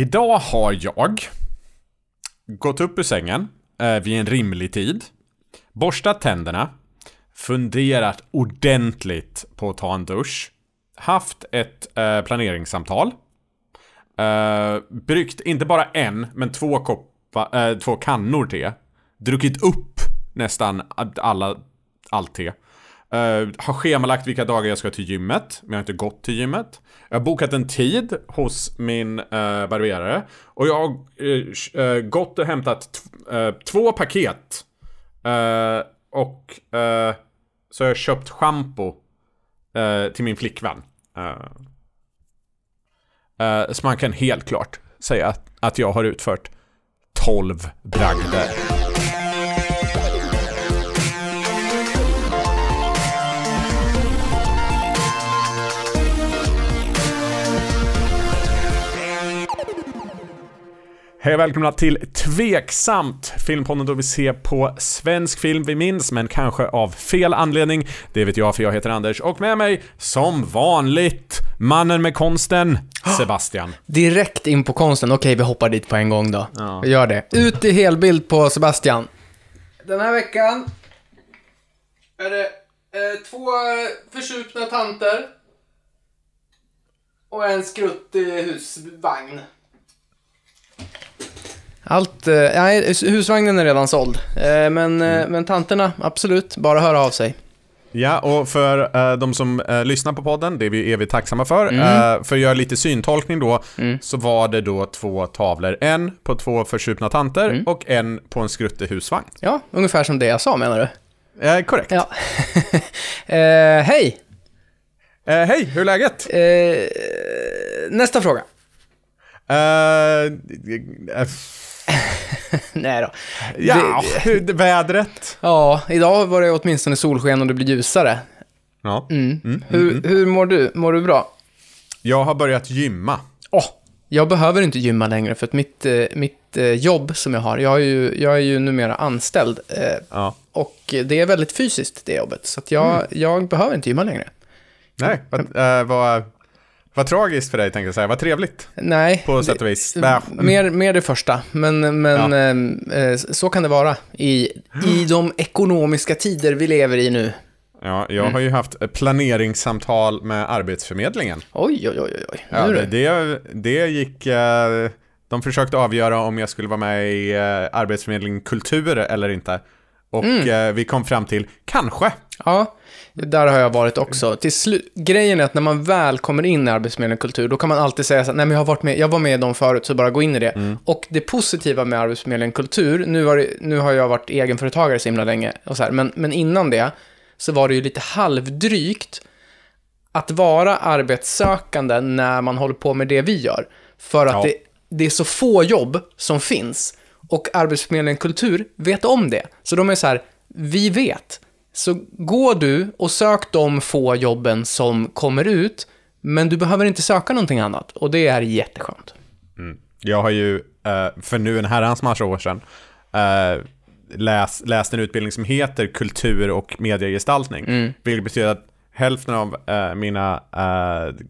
Idag har jag gått upp ur sängen eh, vid en rimlig tid, borstat tänderna, funderat ordentligt på att ta en dusch, haft ett eh, planeringssamtal, eh, bryggt inte bara en, men två, koppa, eh, två kannor te, druckit upp nästan alla, allt te. Uh, har schemalagt vilka dagar jag ska till gymmet, men jag har inte gått till gymmet. Jag har bokat en tid hos min uh, barberare. Och jag har uh, eh, gått och hämtat två paket. och så har jag köpt shampoo till min flickvän. så man kan helt klart säga att, att jag har utfört 12 bragder. Hej och välkomna till Tveksamt! Filmpodden då vi ser på svensk film vi minns, men kanske av fel anledning. Det vet jag, för jag heter Anders. Och med mig, som vanligt, mannen med konsten, Sebastian. Direkt in på konsten. Okej, vi hoppar dit på en gång då. Ja. Vi gör det. Ut i helbild på Sebastian. Den här veckan är det eh, två eh, försupna tanter och en skruttig husvagn. Allt, eh, nej, eh, husvagnen är redan såld. Eh, men, eh, mm. men tanterna, absolut, bara höra av sig. Ja, och för eh, de som eh, lyssnar på podden, det är vi evigt tacksamma för. Mm. Eh, för att göra lite syntolkning då, mm. så var det då två tavlor. En på två försupna tanter mm. och en på en skruttig husvagn. Ja, ungefär som det jag sa menar du? Eh, korrekt. Ja. Eh, hej! Eh, hej, hur är läget? nästa fråga. Eh, eh, Nej då. Ja, det, vädret. Ja, idag var det åtminstone solsken och det blir ljusare. Ja. Mm. mm. Mm, hur, mm. hur mår du? Mår du bra? Jag har börjat gymma. oh, jag behöver inte gymma längre för att mitt, eh, mitt jobb som jag har, jag är ju, jag är ju numera anställd. Ja. Och det är väldigt fysiskt det jobbet, så jag, mm. jag behöver inte gymma längre. Nej, vad, äh, vad, vad tragiskt för dig, tänkte jag säga. Vad trevligt. Nej. På sätt och vis. Det, äh. mm. mer, mer det första. Men, men ja. Ehm, eh, så kan det vara i, i de ekonomiska tider vi lever i nu. Ja, jag mm. har ju haft planeringssamtal med Arbetsförmedlingen. Oj, oj, oj. oj. Ja, det, det, gick... Eh, de försökte avgöra om jag skulle vara med i eh, Arbetsförmedlingen Kultur eller inte. Och mm. Eh, vi kom fram till kanske. Ja, där har jag varit också. Till Grejen är att när man väl kommer in i arbetsförmedlingskultur, då kan man alltid säga så här, nej men jag har varit med, jag var med i dem förut, så bara gå in i det. Mm. Och det positiva med arbetsförmedlingskultur, nu, nu har jag varit egenföretagare så himla länge, och så här, men, men innan det så var det ju lite halvdrygt att vara arbetssökande när man håller på med det vi gör. För att ja. det, det är så få jobb som finns och Arbetsförmedlingen Kultur vet om det. Så de är så här, vi vet. Så gå du och sök de få jobben som kommer ut, men du behöver inte söka någonting annat. Och det är jätteskönt. Mm. Jag har ju, eh, för nu en herrans massa år sedan, eh, läst, läst en utbildning som heter Kultur och mediegestaltning. Mm. Vilket betyder att hälften av eh, mina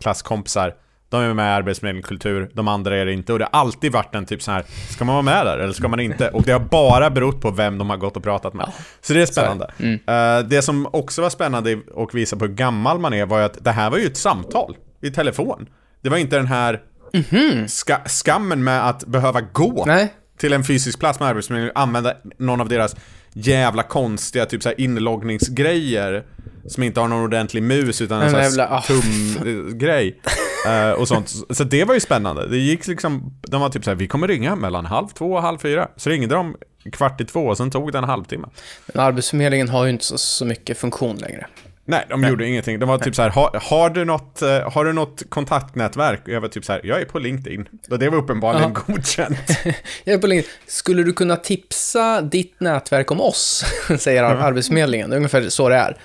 klasskompisar de är med i arbetsmedelskultur, de andra är det inte. Och det har alltid varit en typ så här, ska man vara med där eller ska man inte? Och det har bara berott på vem de har gått och pratat med. Så det är spännande. Mm. Eh, det som också var spännande och visar på hur gammal man är var ju att det här var ju ett samtal i telefon. Det var inte den här mm -hmm. ska skammen med att behöva gå Nej. till en fysisk plats med Arbetsförmedlingen och använda någon av deras jävla konstiga typ så här inloggningsgrejer som inte har någon ordentlig mus utan en, en sån här ah. tumgrej. Eh, och sånt. Så det var ju spännande. Det gick liksom, de var typ så här, vi kommer ringa mellan halv två och halv fyra. Så ringde de kvart i två och sen tog det en halvtimme. Men Arbetsförmedlingen har ju inte så, så mycket funktion längre. Nej, de Nej. gjorde ingenting. De var typ så här, har, har, du något, eh, har du något kontaktnätverk? Och jag var typ så här, jag är på LinkedIn. Och det var uppenbarligen Aha. godkänt. jag är på LinkedIn. Skulle du kunna tipsa ditt nätverk om oss? Säger Arbetsförmedlingen. Det är ungefär så det är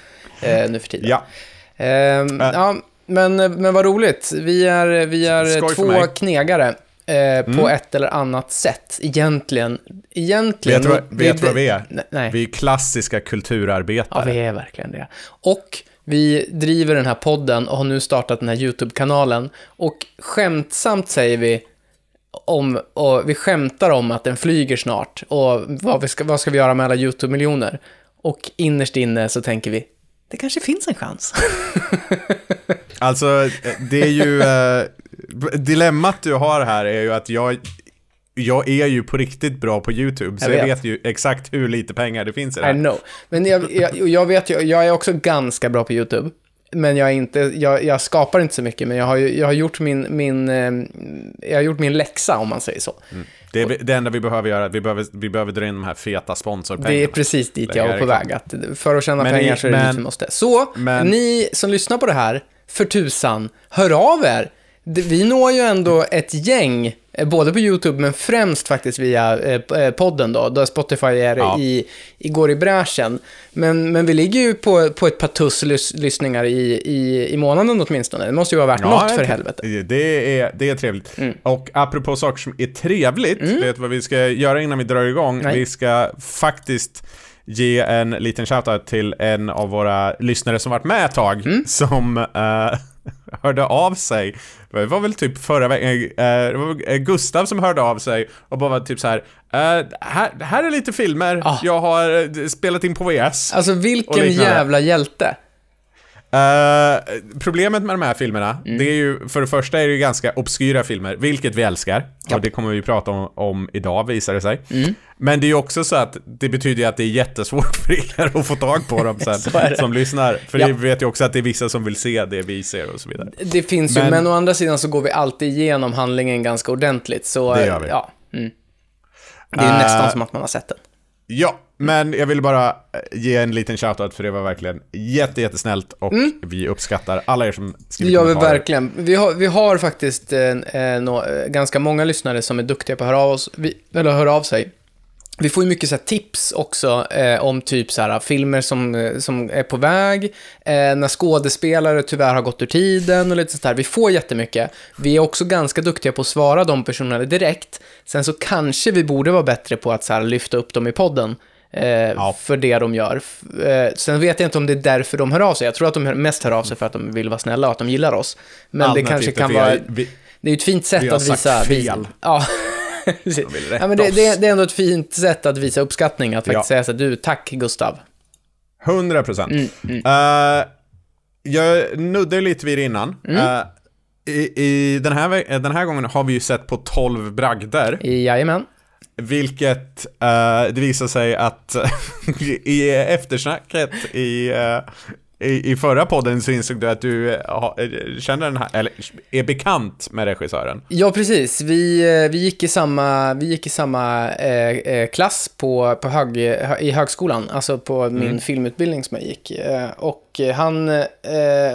eh, nu för tiden. Ja. Eh, äh. ja men, men vad roligt. Vi är, vi är två knegare. Eh, mm. På ett eller annat sätt, egentligen. egentligen vet du vet vad vi är? Nej. Vi är klassiska kulturarbetare. Ja, vi är verkligen det. Och vi driver den här podden och har nu startat den här YouTube-kanalen. Och skämtsamt säger vi om, och vi skämtar om att den flyger snart och vad, vi ska, vad ska vi göra med alla YouTube-miljoner? Och innerst inne så tänker vi, det kanske finns en chans. alltså, det är ju... Eh, dilemmat du har här är ju att jag... Jag är ju på riktigt bra på YouTube, så jag vet, jag vet ju exakt hur lite pengar det finns i det här. I know. Men jag, jag, jag vet ju, jag är också ganska bra på YouTube. Men jag, inte, jag, jag skapar inte så mycket, men jag har, jag har, gjort, min, min, eh, jag har gjort min läxa, om man säger så. Mm. Det, är, det enda vi behöver göra, vi behöver, vi behöver dra in de här feta sponsorpengarna. Det är precis dit jag var på väg, att för att tjäna men pengar ni, så är det men, dit vi måste. Så, men, ni som lyssnar på det här, för tusan, hör av er! Vi når ju ändå ett gäng Eh, både på YouTube men främst faktiskt via eh, eh, podden då, där Spotify är ja. i, i, går i bräschen. Men, men vi ligger ju på, på ett par tuss lys, lyssningar i, i, i månaden åtminstone. Det måste ju vara värt ja, något för helvete. Det är, det är trevligt. Mm. Och apropå saker som är trevligt, mm. vet du vad vi ska göra innan vi drar igång? Nej. Vi ska faktiskt ge en liten shoutout till en av våra lyssnare som varit med ett tag, mm. som uh, hörde av sig. Det var väl typ förra veckan, eh, det var eh, Gustav som hörde av sig och bara var typ så här, eh, här, här är lite filmer ah. jag har spelat in på VS. Alltså vilken jävla hjälte. Eh, problemet med de här filmerna, mm. det är ju, för det första är det ju ganska obskyra filmer, vilket vi älskar. Ja. Och det kommer vi prata om, om idag, visar det sig. Mm. Men det är ju också så att det betyder att det är jättesvårt för er att få tag på dem sen, som lyssnar. För ja. vi vet ju också att det är vissa som vill se det vi ser och så vidare. Det finns men, ju, men å andra sidan så går vi alltid igenom handlingen ganska ordentligt. Så, det gör vi. Ja, mm. Det är uh, nästan som att man har sett den. Ja, Mm. Men jag vill bara eh, ge en liten shoutout för det var verkligen jätte, jättesnällt och mm. vi uppskattar alla er som skriver Ja, kommentarer. verkligen. Vi har, vi har faktiskt eh, no, eh, eh, ganska många lyssnare som är duktiga på att höra av, oss, vi, eller höra av sig. Vi får ju mycket så tips också eh, om typ så här, ah, filmer som, som är på väg, eh, när skådespelare tyvärr har gått ur tiden och lite sånt där. Vi får jättemycket. Vi är också ganska duktiga på att svara de personerna direkt. Sen så kanske vi borde vara bättre på att så här, lyfta upp dem i podden eh, ja. för det de gör. Eh, sen vet jag inte om det är därför de hör av sig. Jag tror att de mest hör av sig för att de vill vara snälla och att de gillar oss. Men Allmänt det kanske kan vara... Vi, det är ju ett fint sätt vi har att visa... Sagt fel. ja. de ja, men det, det, det, är ändå ett fint sätt att visa uppskattning, att faktiskt ja. säga så du, tack Gustav. 100 procent. Mm, mm. uh, jag nuddade lite vid det innan. Mm. Uh, i, i den, här, den här gången har vi ju sett på 12 bragder. Jajamän. Vilket uh, det visar sig att i eftersnacket i eh, i, i förra podden så insåg du att du eh, ha, eh, känner den här, eller är bekant med regissören. Ja, precis. Vi, eh, vi gick i samma, vi gick i samma eh, klass på, på hög, i högskolan, alltså på mm. min filmutbildning som jag gick. Och han eh,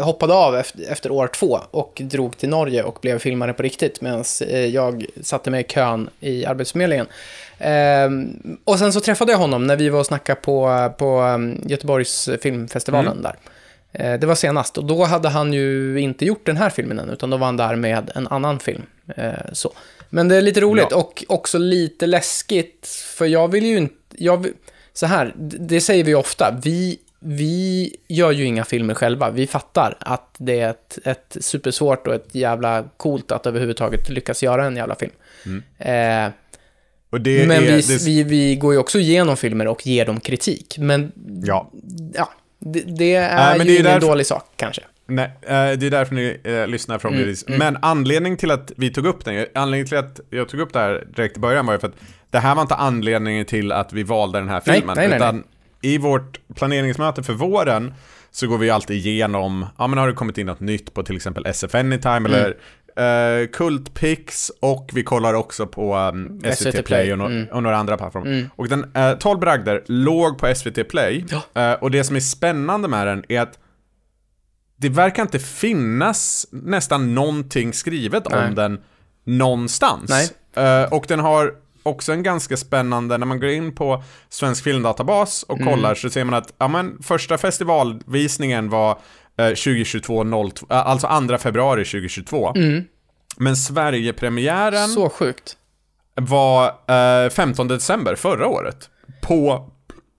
hoppade av efter, efter, år två och drog till Norge och blev filmare på riktigt medan jag satte mig i kön i Arbetsförmedlingen. Ehm, och sen så träffade jag honom när vi var och snackade på, på ehm, Göteborgs filmfestivalen mm. där. Eh, det var senast och då hade han ju inte gjort den här filmen än, utan då var han där med en annan film. Eh, så. Men det är lite roligt ja. och också lite läskigt, för jag vill ju inte... Jag, så här, det säger vi ofta, vi, vi gör ju inga filmer själva. Vi fattar att det är ett, ett supersvårt och ett jävla coolt att överhuvudtaget lyckas göra en jävla film. Mm. Eh, men är, vi, det... vi, vi går ju också igenom filmer och ger dem kritik. Men ja, ja det, det äh, är äh, ju det är ingen därför... dålig sak kanske. Nej, äh, det är därför ni äh, lyssnar från mm, mm, Men anledningen till att vi tog upp den, anledningen till att jag tog upp det här direkt i början var ju för att det här var inte anledningen till att vi valde den här filmen. Nej, nej, nej, utan i vårt planeringsmöte för våren så går vi alltid igenom, ja men har det kommit in något nytt på till exempel SF Anytime mm. eller Uh, Kultpix och vi kollar också på um, mm. SVT, SVT, Play, och, no mm. och några andra plattformar. Mm. Och den, uh, eh, 12 bragder låg på SVT Play. Ja. Uh, och det som är spännande med den är att det verkar inte finnas nästan någonting skrivet Nej. om den någonstans. Uh, och den har också en ganska spännande, när man går in på Svensk Filmdatabas och mm. kollar så ser man att ja, men, första festivalvisningen var 2022, eh, 0, eh, alltså 2 februari 2022. Mm. Men Sverigepremiären... Så sjukt. ...var eh, 15 december förra året. På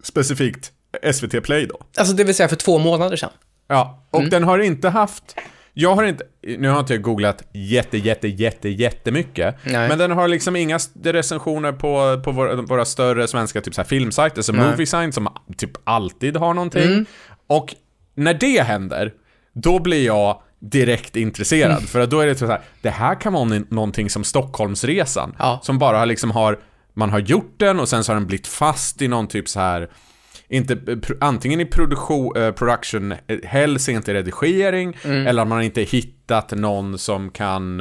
specifikt SVT Play då. Alltså det vill säga för två månader sedan. Ja, och mm. den har inte haft... Jag har inte, nu har inte jag googlat jätte, jätte, jätte, jättemycket. Nej. Men den har liksom inga recensioner på, på våra, våra större svenska typ så här filmsajter, som Moviesite, som typ alltid har någonting. Mm. Och när det händer, då blir jag direkt intresserad. Mm. För då är det typ så här, det här kan vara någonting som Stockholmsresan. Ja. Som bara har liksom har, man har gjort den och sen så har den blivit fast i någon typ så här inte, antingen i produktion, eh, production eh, hells, inte redigering, mm. eller man har inte hittat någon som kan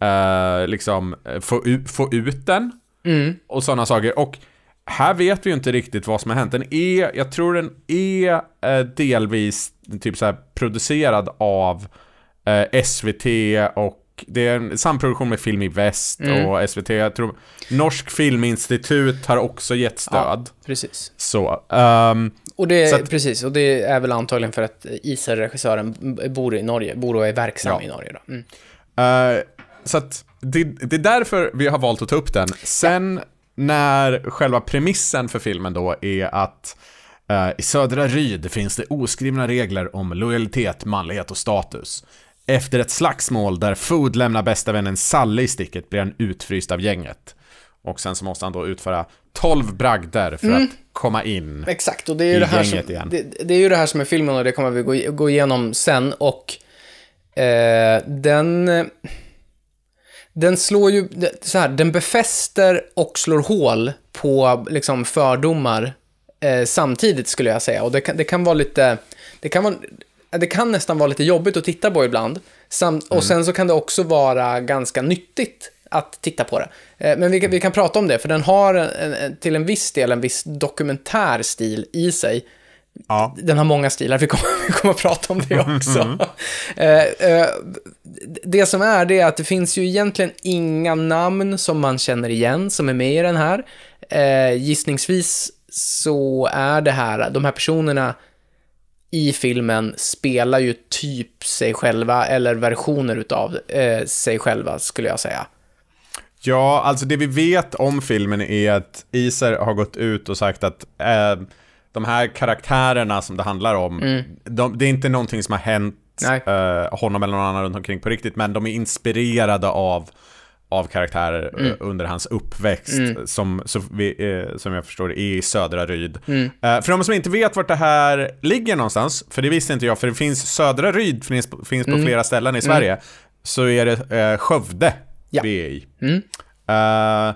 eh, liksom eh, få, få ut den. Mm. Och sådana saker. Och här vet vi ju inte riktigt vad som har hänt. Den är, e, jag tror den e är eh, delvis typ så producerad av eh, SVT och det är en samproduktion med Film i Väst mm. och SVT. Jag tror Norsk Filminstitut har också gett stöd. Ja, precis. Så. Um, och det, att, precis, och det är väl antagligen för att Israel-regissören bor i Norge, bor och är verksam ja. i Norge. Då. Mm. Uh, så att det, det, är därför vi har valt att ta upp den. Sen när själva premissen för filmen då är att eh, i Södra Ryd finns det oskrivna regler om lojalitet, manlighet och status. Efter ett slagsmål där Food lämnar bästa vännen Sally i sticket blir han utfryst av gänget. Och sen så måste han då utföra 12 bragder för mm. att komma in Exakt, och det är ju det här som, det, det, är ju det här som är filmen och det kommer vi gå, gå igenom sen. Och eh, den den slår ju, så här, den befäster och slår hål på liksom fördomar eh, samtidigt skulle jag säga. Och det kan, det kan vara lite, det kan vara, det kan nästan vara lite jobbigt att titta på ibland. Samt, och mm. sen så kan det också vara ganska nyttigt att titta på det. Eh, men vi kan, vi kan prata om det, för den har en, en, till en viss del en viss dokumentär stil i sig Ja. Den har många stilar, vi kommer, vi kommer att prata om det mm-hmm. också. Mm. det som är, det är att det finns ju egentligen inga namn som man känner igen, som är med i den här. Eh, gissningsvis så är det här, de här personerna i filmen spelar ju typ sig själva, eller versioner utav sig själva, skulle jag säga. Ja, alltså det vi vet om filmen är att Iser har gått ut och sagt att eh, de här karaktärerna som det handlar om, mm. de, det är inte någonting som har hänt eh, honom eller någon annan runt omkring på riktigt, men de är inspirerade av av karaktärer eh, mm. under hans uppväxt mm. som, vi, eh, som jag förstår är i södra Ryd. Mm. Eh, för de som inte vet vart det här ligger någonstans, för det visste inte jag, för det finns södra Ryd finns, finns på mm. flera ställen i Sverige, mm. så är det eh, Skövde ja. vi är i. Mm. Eh,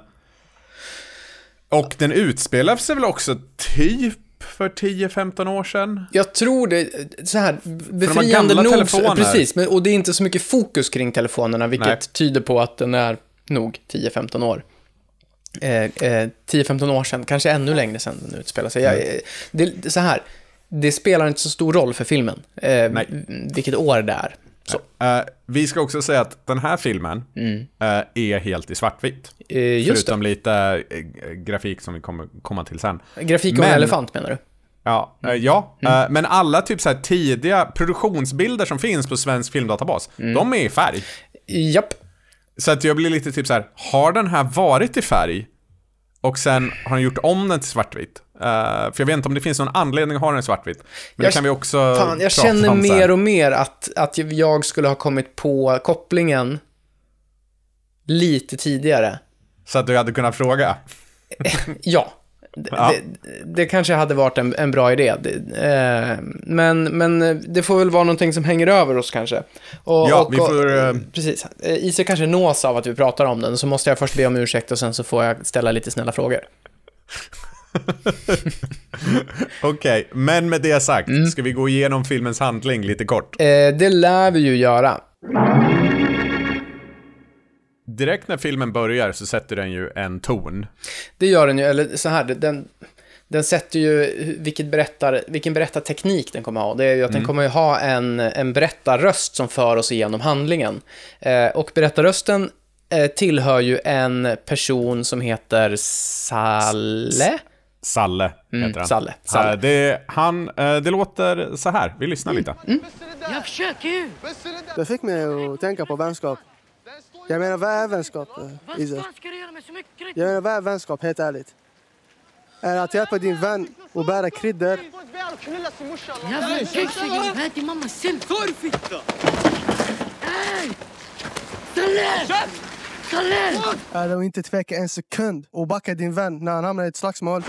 och den utspelar sig väl också typ för 10-15 år sedan? Jag tror det, så här, befriande de nog. Telefoner. Precis, men, och det är inte så mycket fokus kring telefonerna, vilket Nej. tyder på att den är nog 10-15 år. Eh, eh, 10-15 år sedan, kanske ännu längre sedan den utspelar sig. Jag, mm. eh, det, så här, det spelar inte så stor roll för filmen, eh, vilket år det är. Uh, vi ska också säga att den här filmen mm. uh, är helt i svartvitt. Uh, just förutom det. lite grafik som vi kommer komma till sen. Grafik men, en elefant menar du? Ja, mm. ja mm. men alla typ så tidiga produktionsbilder som finns på Svensk Filmdatabas, mm. de är i färg. Japp. Så att jag blir lite typ så här, har den här varit i färg? Och sen har han gjort om den till svartvit. Uh, för jag vet inte om det finns någon anledning att ha den i svartvit. Men jag, det kan vi också fan, Jag känner mer och mer att, att jag skulle ha kommit på kopplingen lite tidigare. Så att du hade kunnat fråga? ja, Ja. Det, det, kanske hade varit en, en bra idé. Det, eh, men, men det får väl vara någonting som hänger över oss kanske. Och, ja, och, vi får... Och, eh, precis. Eh, Ise kanske nås av att vi pratar om den, så måste jag först be om ursäkt och sen så får jag ställa lite snälla frågor. Okej, okay, men med det sagt, mm. ska vi gå igenom filmens handling lite kort? Eh, det lär vi ju göra direkt när filmen börjar så sätter den ju en ton. Det gör den ju, eller så här, den, den sätter ju vilket berättar, vilken berättarteknik den kommer ha. Det är ju att mm. den kommer ha en, en berättarröst som för oss igenom handlingen. Eh, och berättarrösten eh, tillhör ju en person som heter Salle. Salle mm, heter mm, han. Salle, Salle. Uh, det, han, uh, det låter så här. Vi lyssnar mm. lite. Mm. Jag försöker ju! Det fick mig att tänka på vänskap. Jag menar, vad är vänskap? Eh, vad fan ska du göra med så mycket kryddor? Jag menar, vad är vänskap, helt ärligt? Är att hjälpa din vän och bära kryddor? Jävla köksfitta! Vad heter mamma? Silltorrfitta! Ey! Kalle! Kalle! Är det att inte tveka en sekund och backa din vän när han hamnar i ett slagsmål?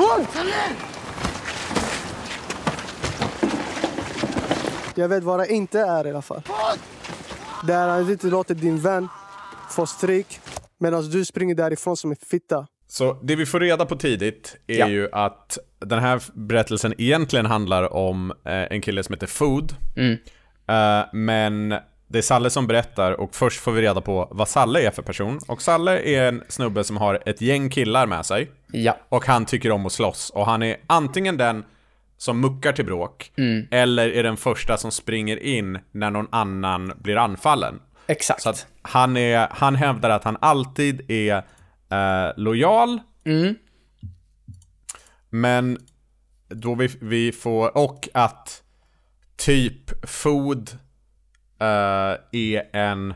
Jag vet vad det inte är i alla fall. Det Där han inte låter din vän får stryk. Medan du springer därifrån som en fitta. Så det vi får reda på tidigt är ja. ju att den här berättelsen egentligen handlar om eh, en kille som heter Food. Mm. Eh, men det är Salle som berättar och först får vi reda på vad Salle är för person. Och Salle är en snubbe som har ett gäng killar med sig. Ja. Och han tycker om att slåss. Och han är antingen den som muckar till bråk, mm. eller är den första som springer in när någon annan blir anfallen. Exakt. Så att han, är, han hävdar att han alltid är eh, lojal. Mm. Men då vi, vi får, och att typ Food eh, är en...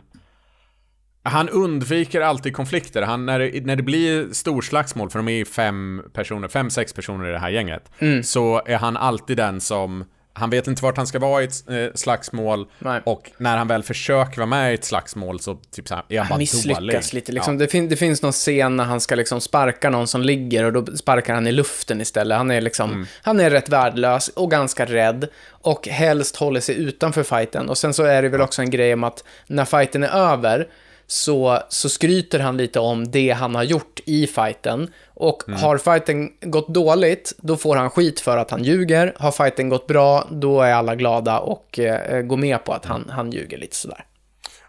Han undviker alltid konflikter. Han, när, det, när det blir storslagsmål, för de är fem personer, fem, sex personer i det här gänget, mm. så är han alltid den som han vet inte vart han ska vara i ett eh, slagsmål Nej. och när han väl försöker vara med i ett slagsmål så typ så här, är han, han bara misslyckas dålig. lite liksom. Ja. Det, fin det, finns någon scen när han ska liksom sparka någon som ligger och då sparkar han i luften istället. Han är liksom, mm. han är rätt värdelös och ganska rädd och helst håller sig utanför fighten. Och sen så är det väl också en grej om att när fighten är över så, så skryter han lite om det han har gjort i fighten. Och mm. har fighten gått dåligt, då får han skit för att han ljuger. Har fighten gått bra, då är alla glada och eh, går med på att han, han ljuger lite sådär.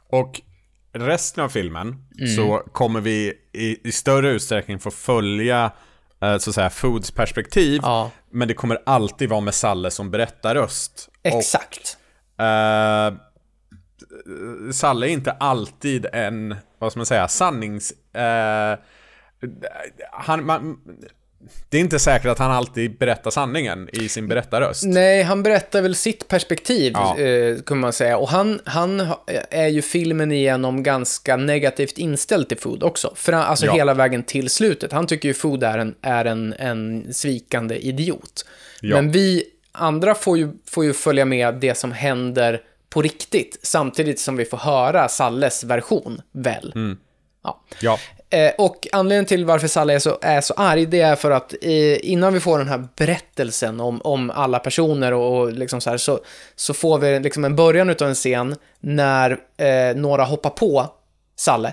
Och resten av filmen mm. så kommer vi i, i, större utsträckning få följa eh, så att säga Foods perspektiv. Ja. Men det kommer alltid vara med Salle som berättarröst. Exakt. Och, eh, Salle är inte alltid en, vad ska man säga, sannings... Eh, han, man, det är inte säkert att han alltid berättar sanningen i sin berättarröst. Nej, han berättar väl sitt perspektiv, ja. eh, kan man säga. Och han, han är ju filmen igenom ganska negativt inställd till Food också. För han, alltså ja. hela vägen till slutet. Han tycker ju Food är en, är en, en svikande idiot. Ja. Men vi andra får ju, får ju följa med det som händer på riktigt, samtidigt som vi får höra Salles version, väl? Mm. Ja. ja. Eh, och anledningen till varför Salle är så, är så arg, det är för att eh, innan vi får den här berättelsen om, om alla personer och, och liksom så, här, så, så får vi liksom en början av en scen när eh, några hoppar på Salle.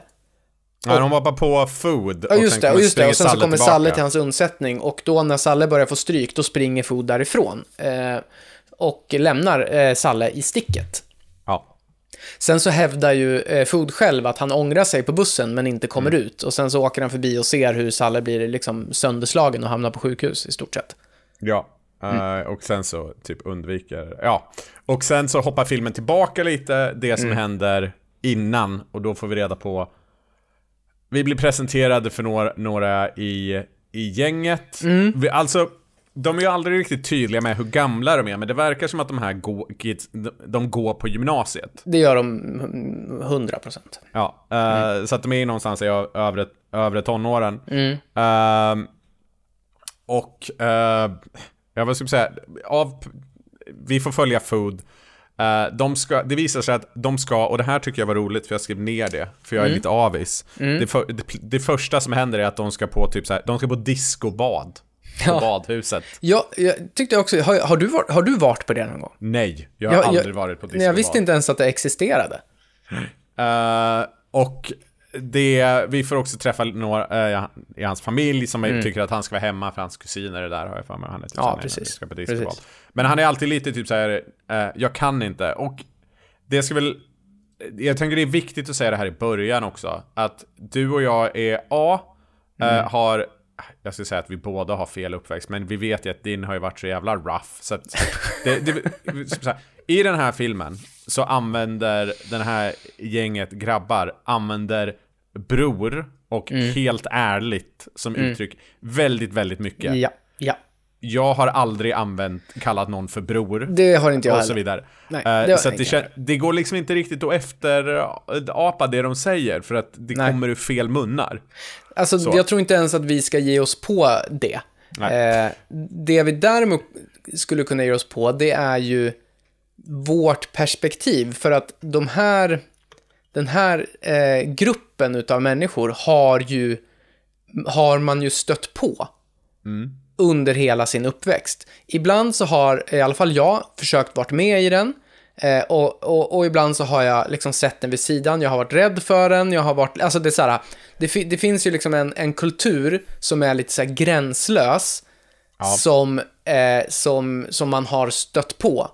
Och, ja, de hoppar på Food. Ja, just och det. Och, just det. och sen Salle så kommer tillbaka. Salle till hans undsättning och då när Salle börjar få stryk, då springer Food därifrån. Eh, och lämnar eh, Salle i sticket. Sen så hävdar ju eh, Food själv att han ångrar sig på bussen men inte kommer mm. ut. Och sen så åker han förbi och ser hur Salle blir liksom sönderslagen och hamnar på sjukhus i stort sett. Ja, mm. Eh, och sen så typ undviker, ja. Och sen så hoppar filmen tillbaka lite, det som mm. händer innan. Och då får vi reda på, vi blir presenterade för några, i, i gänget. Mm. Vi, alltså, de är ju aldrig riktigt tydliga med hur gamla de är, men det verkar som att de här går, kids, de går på gymnasiet. Det gör de 100 procent. Ja, uh, mm. så att de är någonstans i övre, övre tonåren. Mm. Uh, och, uh, eh, jag vad ska säga, av, vi får följa Food. Uh, de ska, det visar sig att de ska, och det här tycker jag var roligt för jag skrev ner det, för jag är mm. lite avis. Mm. Det, för, det, det, första som händer är att de ska på typ så här, de ska på discobad på badhuset. Ja, jag tyckte också, har, har, du, varit, har du varit på det någon gång? Nej, jag har jag, aldrig jag, varit på Disney. Nej, jag visste inte ens att det existerade. Uh, och det, vi får också träffa några uh, i hans familj som mm. tycker att han ska vara hemma för hans kusiner är där har jag för mig. Han är typ ja, precis. Ska på precis. Men han är alltid lite typ så här, uh, jag kan inte. Och det ska väl, jag tänker det är viktigt att säga det här i början också. Att du och jag är A, mm. har jag skulle säga att vi båda har fel uppväxt, men vi vet ju att din har ju varit så jävla rough. Så att det, det, så här, I den här filmen så använder den här gänget grabbar, använder bror och mm. helt ärligt som mm. uttryck väldigt, väldigt mycket. Ja, ja jag har aldrig använt, kallat någon för bror. Det har inte jag Och så vidare. Nej, eh, det så det, det, går liksom inte riktigt att efterapa det de säger, för att det Nej. kommer ur fel munnar. Alltså, så. jag tror inte ens att vi ska ge oss på det. Nej. Eh, det vi däremot skulle kunna ge oss på, det är ju vårt perspektiv. För att de här, den här eh, gruppen av människor har ju, har man ju stött på. Mm under hela sin uppväxt. Ibland så har i alla fall jag försökt vara med i den eh, och, och, och, ibland så har jag liksom sett den vid sidan, jag har varit rädd för den, jag har varit, alltså det är så här, det, det finns ju liksom en, en kultur som är lite så här gränslös ja. som, eh, som, som man har stött på.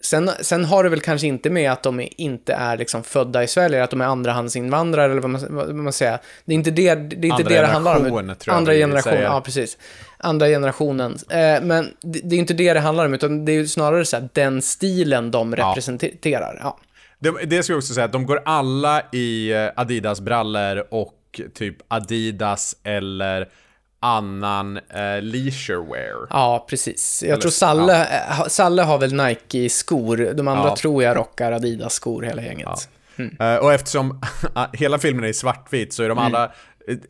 Sen, sen har det väl kanske inte med att de inte är liksom födda i Sverige, eller att de är andrahandsinvandrare eller vad man, vad man säger. Det är inte det det, är inte andra det, det handlar om. Andra generation, tror jag Andra generationer, ja precis andra generationen. Eh, men det, det, är inte det det handlar om, utan det är ju snarare så här, den stilen de representerar. Ja. Det, det ska jag också säga, att de går alla i eh, Adidas-brallor och typ Adidas eller annan eh, wear. Ja, precis. Jag Eller, tror Salle, ja. Eh, Salle har väl Nike-skor. De andra ja. tror jag rockar Adidas-skor, hela gänget. Ja. Mm. Uh, och eftersom hela filmen är i svartvitt så är de mm. alla,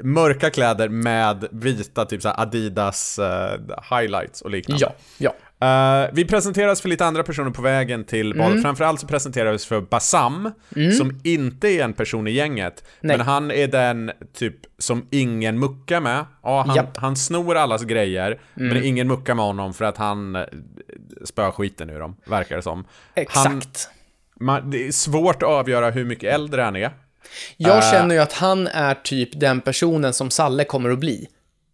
mörka kläder med vita typ så Adidas uh, highlights och liknande. Ja, ja. Uh, vi presenteras för lite andra personer på vägen till badet. Mm. Framförallt så presenterar vi oss för Bassam, mm. som inte är en person i gänget. Nej. Men han är den typ som ingen muckar med. Ja, han, Japp. han snor allas grejer, mm. men ingen muckar med honom för att han eh, spöar skiten ur dem, verkar det som. Exakt. Han, man, det är svårt att avgöra hur mycket äldre han är. Jag uh, känner ju att han är typ den personen som Salle kommer att bli.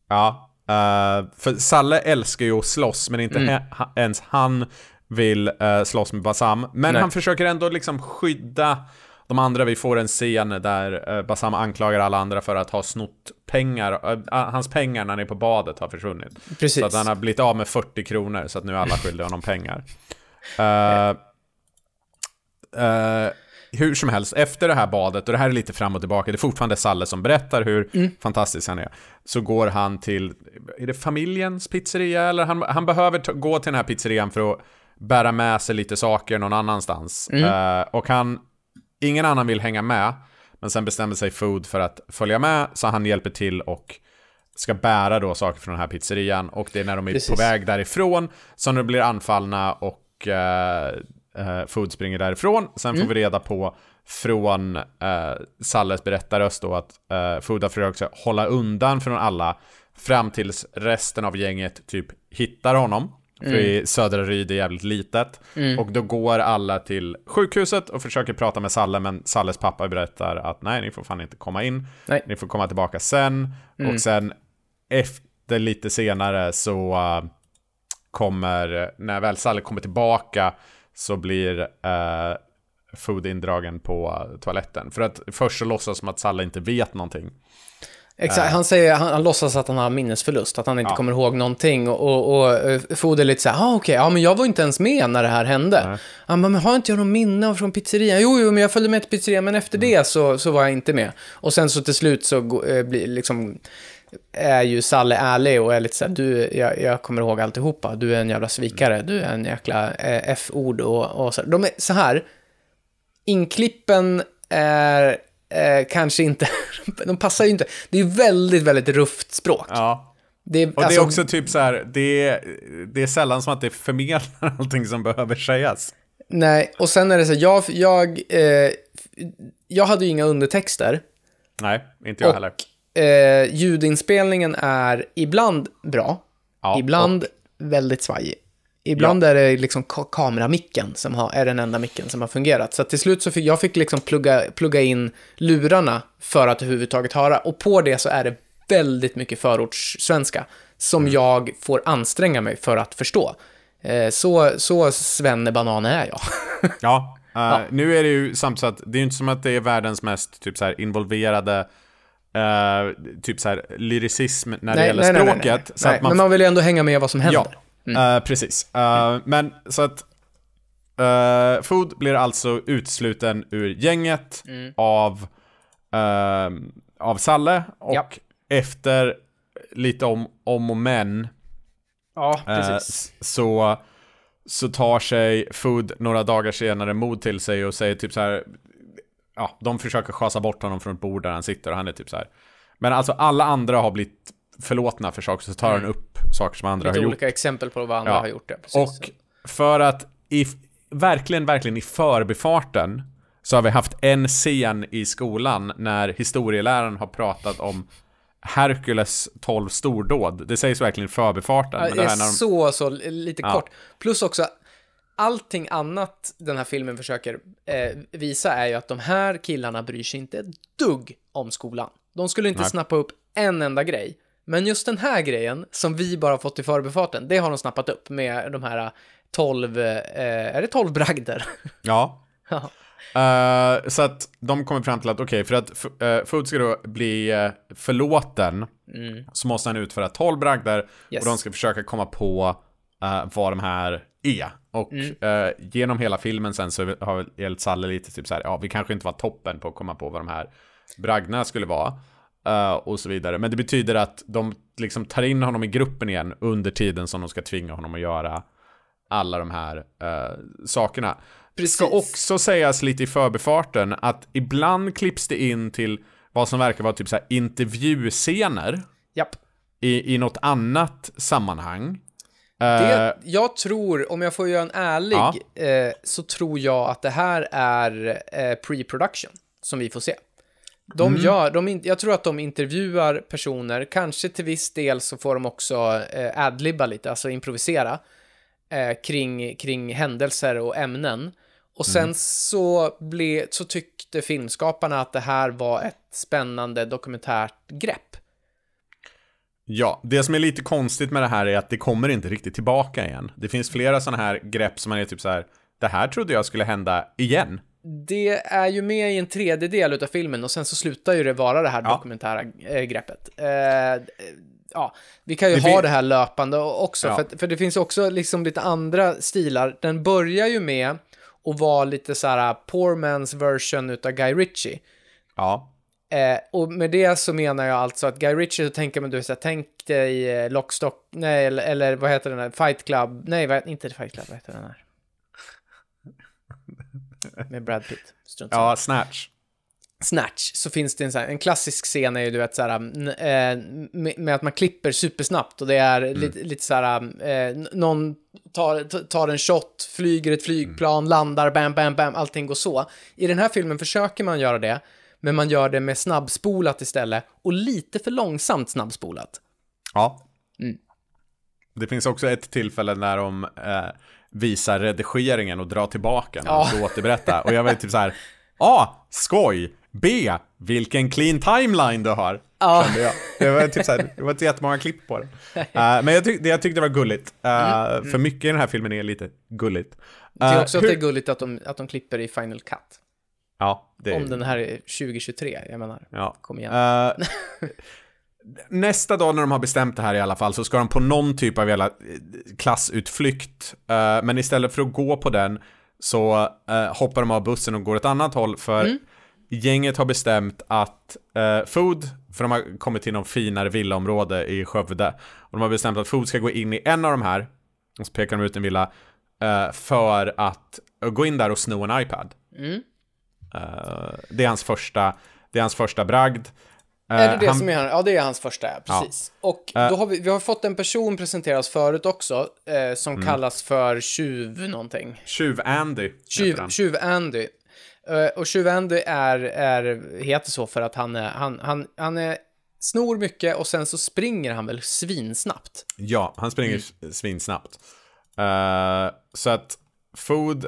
Ja, uh, för Salle älskar ju att slåss, men inte mm. he, ens han vill uh, slåss med Basam. Men Nej. han försöker ändå liksom skydda de andra. Vi får en scen där Basam anklagar alla andra för att ha snott pengar. Hans pengar när han är på badet har försvunnit. Precis. Så att han har blivit av med 40 kronor, så att nu är alla skyldiga honom pengar. Uh, uh, hur som helst, efter det här badet, och det här är lite fram och tillbaka, det är fortfarande Salle som berättar hur mm. fantastisk han är, så går han till, är det familjens pizzeria eller han, han behöver gå till den här pizzerian för att bära med sig lite saker någon annanstans. Mm. Uh, och han, ingen annan vill hänga med, men sen bestämmer sig Food för att följa med, så han hjälper till och ska bära då saker från den här pizzerian och det är när de är Precis. på väg därifrån som de blir anfallna och eh, eh, Food springer därifrån. Sen mm. får vi reda på från eh, Salles berättarröst då att eh, Food har försökt hålla undan från alla fram tills resten av gänget typ hittar honom. Mm. i Södra Ryd är jävligt litet. Mm. Och då går alla till sjukhuset och försöker prata med Salle, men Salles pappa berättar att nej, ni får fan inte komma in. Nej. Ni får komma tillbaka sen. Mm. Och sen efter lite senare så eh, kommer, när väl Salle kommer tillbaka så blir eh, Food indragen på toaletten. För att först så låtsas som att Salla inte vet någonting. Exakt, eh. han, säger, han, han låtsas att han har minnesförlust, att han inte ja. kommer ihåg någonting. Och, och, och eh, Food är lite så här, ah, okej, okay, ja men jag var inte ens med när det här hände. Nej. Han bara, men har inte jag någon minne från pizzerian? Jo, jo, men jag följde med till pizzerian, men efter mm. det så, så var jag inte med. Och sen så till slut så eh, blir liksom är ju Salle ärlig och är lite såhär, du, jag, jag kommer ihåg alltihopa, du är en jävla svikare, du är en jäkla eh, F-ord och, och så. De är så här, inklippen är eh, kanske inte, de passar ju inte, det är väldigt, väldigt rufft språk. Ja. Det är, och alltså, det är alltså- också typ så här, det är, det är sällan som att det förmedlar allting som behöver sägas. Nej, och sen är det så här, jag, jag, eh, jag hade ju inga undertexter. Nej, inte jag och, heller eh, ljudinspelningen är ibland bra, ja, ibland och... väldigt svajig. Ibland ja. är det liksom kameramicken som har, är den enda micken som har fungerat. Så till slut så fick jag fick liksom plugga, plugga in lurarna för att överhuvudtaget höra. Och på det så är det väldigt mycket förortssvenska som mm. jag får anstränga mig för att förstå. Eh, så, så banan är jag. ja, Uh, ja. Eh, nu är det ju samtidigt att det är inte som att det är världens mest typ så här, involverade uh, typ så här, lyricism när nej, det gäller nej, språket. Nej, så Att man... Men man vill ju ändå hänga med vad som händer. Ja, mm. uh, precis. Uh, men så att Food blir alltså utsluten ur gänget mm. av, ehm, av Salle och ja. efter lite om, om och men Ja, precis. så, så tar sig Food några dagar senare mod till sig och säger typ så här ja, de försöker schasa bort honom från ett bord där han sitter och han är typ så här. Men alltså alla andra har blivit förlåtna för saker, så tar mm. han upp saker som andra Lite har gjort. olika exempel på vad andra ja. har gjort, ja, Och för att i, verkligen, verkligen i förbifarten så har vi haft en scen i skolan när historieläraren har pratat om Hercules 12 stordåd. Det sägs verkligen i förbifarten. Ja, det är de... så, så lite ja. kort. Plus också, allting annat den här filmen försöker eh, visa är ju att de här killarna bryr sig inte ett dugg om skolan. De skulle inte Nej. snappa upp en enda grej. Men just den här grejen som vi bara fått i förbifarten, det har de snappat upp med de här eh, tolv, eh, är det tolv bragder? Ja. ja. Uh, så att de kommer fram till att okej, okay, för att uh, Food ska då bli uh, förlåten mm. så måste han utföra tolv bragder yes. och de ska försöka komma på uh, vad de här är. E. Och mm. eh, genom hela filmen sen så har El Salle lite typ så här, ja vi kanske inte var toppen på att komma på vad de här Bragna skulle vara. Eh, och så vidare. Men det betyder att de liksom tar in honom i gruppen igen under tiden som de ska tvinga honom att göra alla de här eh, sakerna. Precis. Ska också sägas lite i förbifarten att ibland klipps det in till vad som verkar vara typ så här intervjuscener. Japp. I, I något annat sammanhang. Det, eh, jag tror, om jag får göra en ärlig, ja. eh, så tror jag att det här är eh, pre-production som vi får se. De mm. gör, de in, jag tror att de intervjuar personer, kanske till viss del så får de också eh, adlibba lite, alltså improvisera, eh, kring, kring händelser och ämnen. Och sen mm. så, ble, så tyckte filmskaparna att det här var ett spännande dokumentärt grepp. Ja, det som är lite konstigt med det här är att det kommer inte riktigt tillbaka igen. Det finns flera sådana här grepp som man är typ så här, det här trodde jag skulle hända igen. Det är ju med i en tredjedel av filmen och sen så slutar ju det vara det här ja. dokumentära eh, greppet. Eh, ja, vi kan ju det ha det här löpande också, ja. för, för det finns också liksom lite andra stilar. Den börjar ju med att vara lite så här poor man's version utav Guy Ritchie. Ja. Eh, och med det så menar jag alltså att Guy Ritchie, så tänker man du så tänk dig eh, Lockstock, nej, eller, eller, vad heter den där Fight Club, nej, vad, inte Fight Club, vad heter den här? Med Brad Pitt, strunt Ja, Snatch. Snatch, så finns det en, så här, en klassisk scen är ju du vet såhär, mm, eh, med, att man klipper supersnabbt och det är mm. lite, lite så här, mm, eh, någon tar, tar en shot, flyger ett flygplan, mm. landar, bam, bam, bam, allting går så. I den här filmen försöker man göra det, men man gör det med snabbspolat istället och lite för långsamt snabbspolat. Ja. Mm. Det finns också ett tillfälle när de eh, visar redigeringen och drar tillbaka när ja. de ska återberätta. Och jag var typ så här, A. Skoj! B. Vilken clean timeline du har! Ja. Kände jag. Det var, typ så här, det var inte jättemånga klipp på det. Uh, men jag, tyck, jag tyckte det var gulligt. Uh, mm, mm. För mm. mycket i den här filmen är lite gulligt. Uh, det är också hur... att det är gulligt att de, att de klipper i Final Cut. Ja, det... är Om den här är 2023, jag menar. Ja. Kom igen. Uh, nästa dag när de har bestämt det här i alla fall så ska de på någon typ av jävla eh, klassutflykt. Uh, men istället för att gå på den så uh, hoppar de av bussen och går ett annat håll för mm. gänget har bestämt att Food, för de har kommit till någon finare villaområde i Skövde, och de har bestämt att Food ska gå in i en av de här, och så pekar de ut en villa, för att gå in där och sno en iPad. Mm. Eh, det är hans första, det är hans första bragd. Är det eh, det han... som är hans? Ja, det är hans första, precis. Ja. Och eh, då har vi, vi har fått en person presenteras förut också, eh, som mm. kallas för Tjuv någonting. Tjuv-Andy. Tjuv-Andy. Tjuv och Tjuv-Andy är, är, heter så för att han, är, han, han, han är, snor mycket och sen så springer han väl svinsnabbt. Ja, han springer mm. svinsnabbt. Uh, så att Food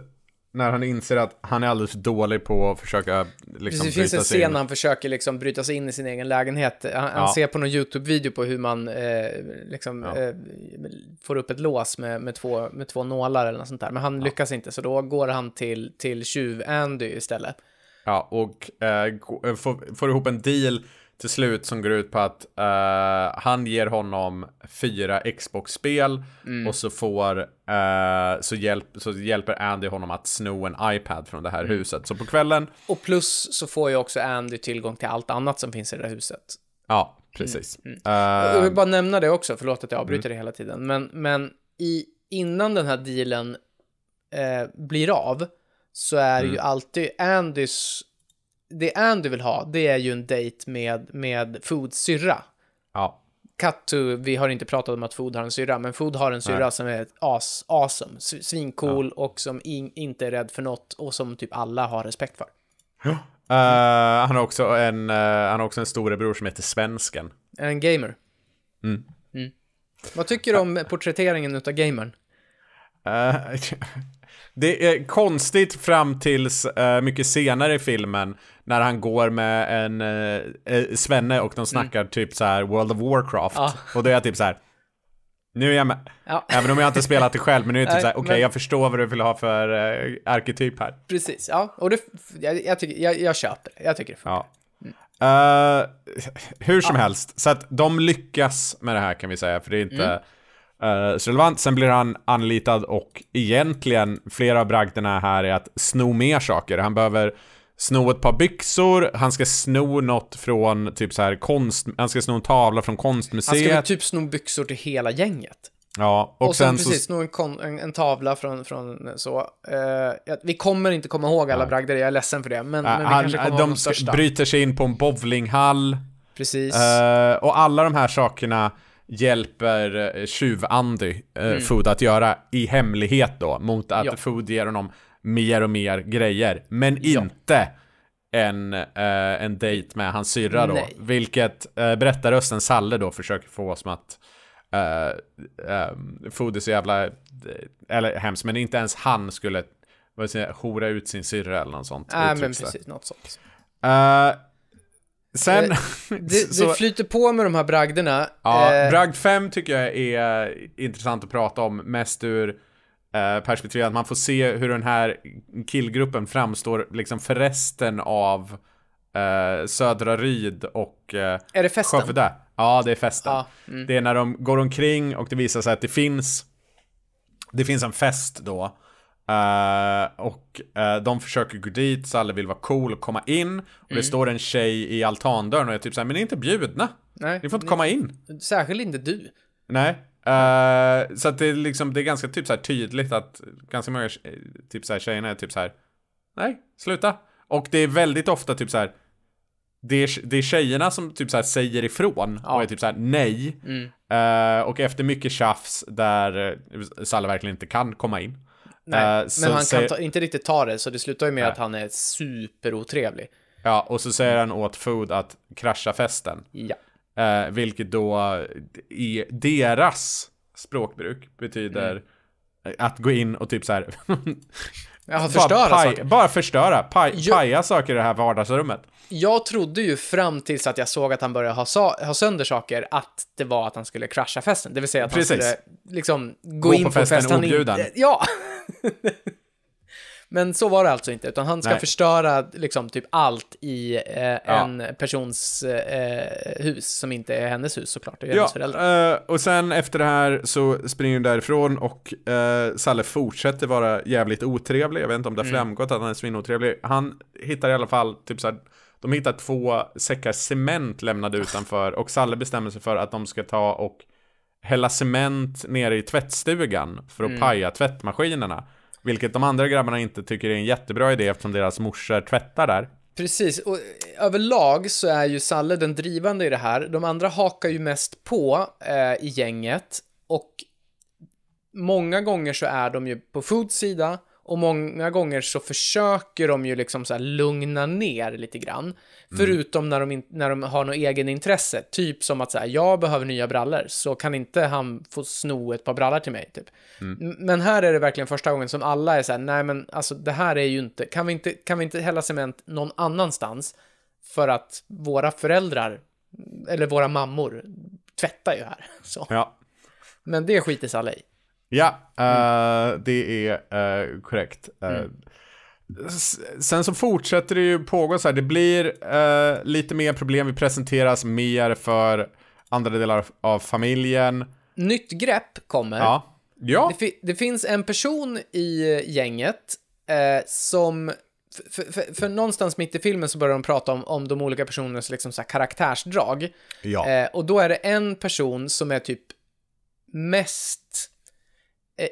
när han inser att han är alldeles dålig på att försöka liksom, Det finns en scen när han försöker liksom bryta sig in i sin egen lägenhet. Han, ja. han ser på någon YouTube-video på hur man eh, liksom, ja. eh, får upp ett lås med, med, två, med två nålar eller något sånt där. Men han ja. lyckas inte, så då går han till, till tjuv-Andy istället. Ja, och eh, eh, får, får ihop en deal till slut som går ut på att uh, han ger honom fyra Xbox-spel mm. och så får uh, så, hjälp, så hjälper Andy honom att sno en iPad från det här mm. huset. Så på kvällen... Och plus så får ju också Andy tillgång till allt annat som finns i det här huset. Ja, mm, precis. Mm. Uh, jag vill bara nämna det också, förlåt att jag mm. avbryter det hela tiden, men, men i, innan den här dealen eh, blir av så är mm. ju alltid Andys det Andy vill ha, det är ju en dejt med, med Foods syrra. Ja. to, vi har inte pratat om att Food har en syrra, men Food har en syrra som är as, awesome, svincool ja. och som in, inte är rädd för något och som typ alla har respekt för. Ja. Uh, han, har också en, uh, han har också en storebror som heter Svensken. En gamer. Mm. Mm. Vad tycker du om porträtteringen av gamern? Uh, Det är konstigt fram tills uh, mycket senare i filmen när han går med en uh, svenne och de mm. snackar mm. typ så här World of Warcraft. Ja. Och då är jag typ så här. Nu är jag med. Ja. Även om jag inte spelat det själv, men nu är det typ såhär, okej, okay, jag förstår vad du vill ha för uh, arketyp här. Precis, ja, och det, jag, jag, tycker, jag, jag köper det, jag tycker det funkar. Ja. Mm. Uh, hur som ja. helst, så att de lyckas med det här kan vi säga, för det är inte, mm. Uh, relevant. Sen blir han anlitad och egentligen flera av bragderna här är att sno mer saker. Han behöver sno ett par byxor, han ska sno något från typ så här konst, han ska sno en tavla från konstmuseet. Han ska typ sno byxor till hela gänget. Ja, och, och sen, sen precis, så... nog en, en, en, tavla från, från så. Uh, vi kommer inte komma ihåg alla ja. bragder, jag är ledsen för det. Men, uh, men vi han, kanske kommer de, de största. bryter sig in på en bowlinghall. Precis. Uh, och alla de här sakerna hjälper eh, tjuv-Andy eh, mm. Food att göra i hemlighet då mot att ja. Food ger honom mer och mer grejer. Men ja. inte en, eh, en dejt med hans syrra då. Vilket eh, berättarrösten Salle då försöker få som att eh, eh, Food är så jävla eh, eller hemskt, men inte ens han skulle vad säga, hora ut sin syrra eller något sånt. Nej, äh, men precis, något sånt. Uh, Sen... Eh, det, så, det, flyter på med de här bragderna. Ja, eh, bragd 5 tycker jag är intressant att prata om, mest ur eh, perspektivet att man får se hur den här killgruppen framstår liksom för resten av eh, Södra Ryd och eh, Är det festen? Skövde. Ja, det är festen. Ah, mm. Det är när de går omkring och det visar sig att det finns det finns en fest då Eh, och uh, de försöker gå dit, Salle vill vara cool och komma in. Och mm. det står en tjej i altandörren och jag typ såhär, men ni är inte bjudna. Nej, ni får inte komma in. Särskilt inte du. Nej. Uh, så att det är liksom, det är ganska typ så tydligt att ganska många typ så här tjejerna är typ så här. Nej, sluta. Och det är väldigt ofta typ så här. Det är, det är tjejerna som typ så säger ifrån ja. och är typ så här nej. Mm. och efter mycket tjafs där Salle verkligen inte kan komma in. Nej, uh, men han säger... kan ta, inte riktigt ta det, så det slutar ju med Nej. att han är superotrevlig. Ja, och så säger han åt Food att krascha festen. Ja. Uh, vilket då i deras språkbruk betyder mm. att gå in och typ så här Jaha, förstöra bara, paj, Bara förstöra, paj, jag, paja saker i det här vardagsrummet. Jag trodde ju fram tills att jag såg att han började ha, sa, ha sönder saker att det var att han skulle krascha festen. Det vill säga att Precis. han skulle liksom gå, gå in på festen, på festen han inte... Ja! Men så var det alltså inte, utan han ska Nej. förstöra liksom typ allt i eh, ja. en persons eh, hus som inte är hennes hus såklart, det är ja, hennes föräldrar. Eh, och sen efter det här så springer hon därifrån och eh, Salle fortsätter vara jävligt otrevlig. Jag vet inte om det har mm. framgått mm. att han är svinotrevlig. Han hittar i alla fall typ så de hittar två säckar cement lämnade utanför och Salle bestämmer sig för att de ska ta och hälla cement nere i tvättstugan för att mm. paja tvättmaskinerna. Vilket de andra grabbarna inte tycker är en jättebra idé eftersom deras morsor tvättar där. Precis, och överlag så är ju Salle den drivande i det här. De andra hakar ju mest på eh, i gänget och många gånger så är de ju på Foods sida och många gånger så försöker de ju liksom så lugna ner lite grann. Mm. Förutom när de, in, när de har något egenintresse. Typ som att så här, jag behöver nya brallor, så kan inte han få sno ett par brallor till mig. Typ. Mm. Men här är det verkligen första gången som alla är så här, nej men alltså det här är ju inte, kan vi inte, kan vi inte hälla cement någon annanstans? För att våra föräldrar, eller våra mammor, tvättar ju här. Så. Ja. Men det skiter alla i. Ja, uh, det är uh, korrekt. Uh, mm. Sen så fortsätter det ju pågå så här. Det blir lite mer problem. Vi presenteras mer för andra delar av, familjen. Nytt grepp kommer. Ja. ja. Det, fi det finns en person i gänget som för, för, för, någonstans mitt i filmen så börjar de prata om, om de olika personernas liksom så karaktärsdrag. Ja. Eh, och då är det en person som är typ mest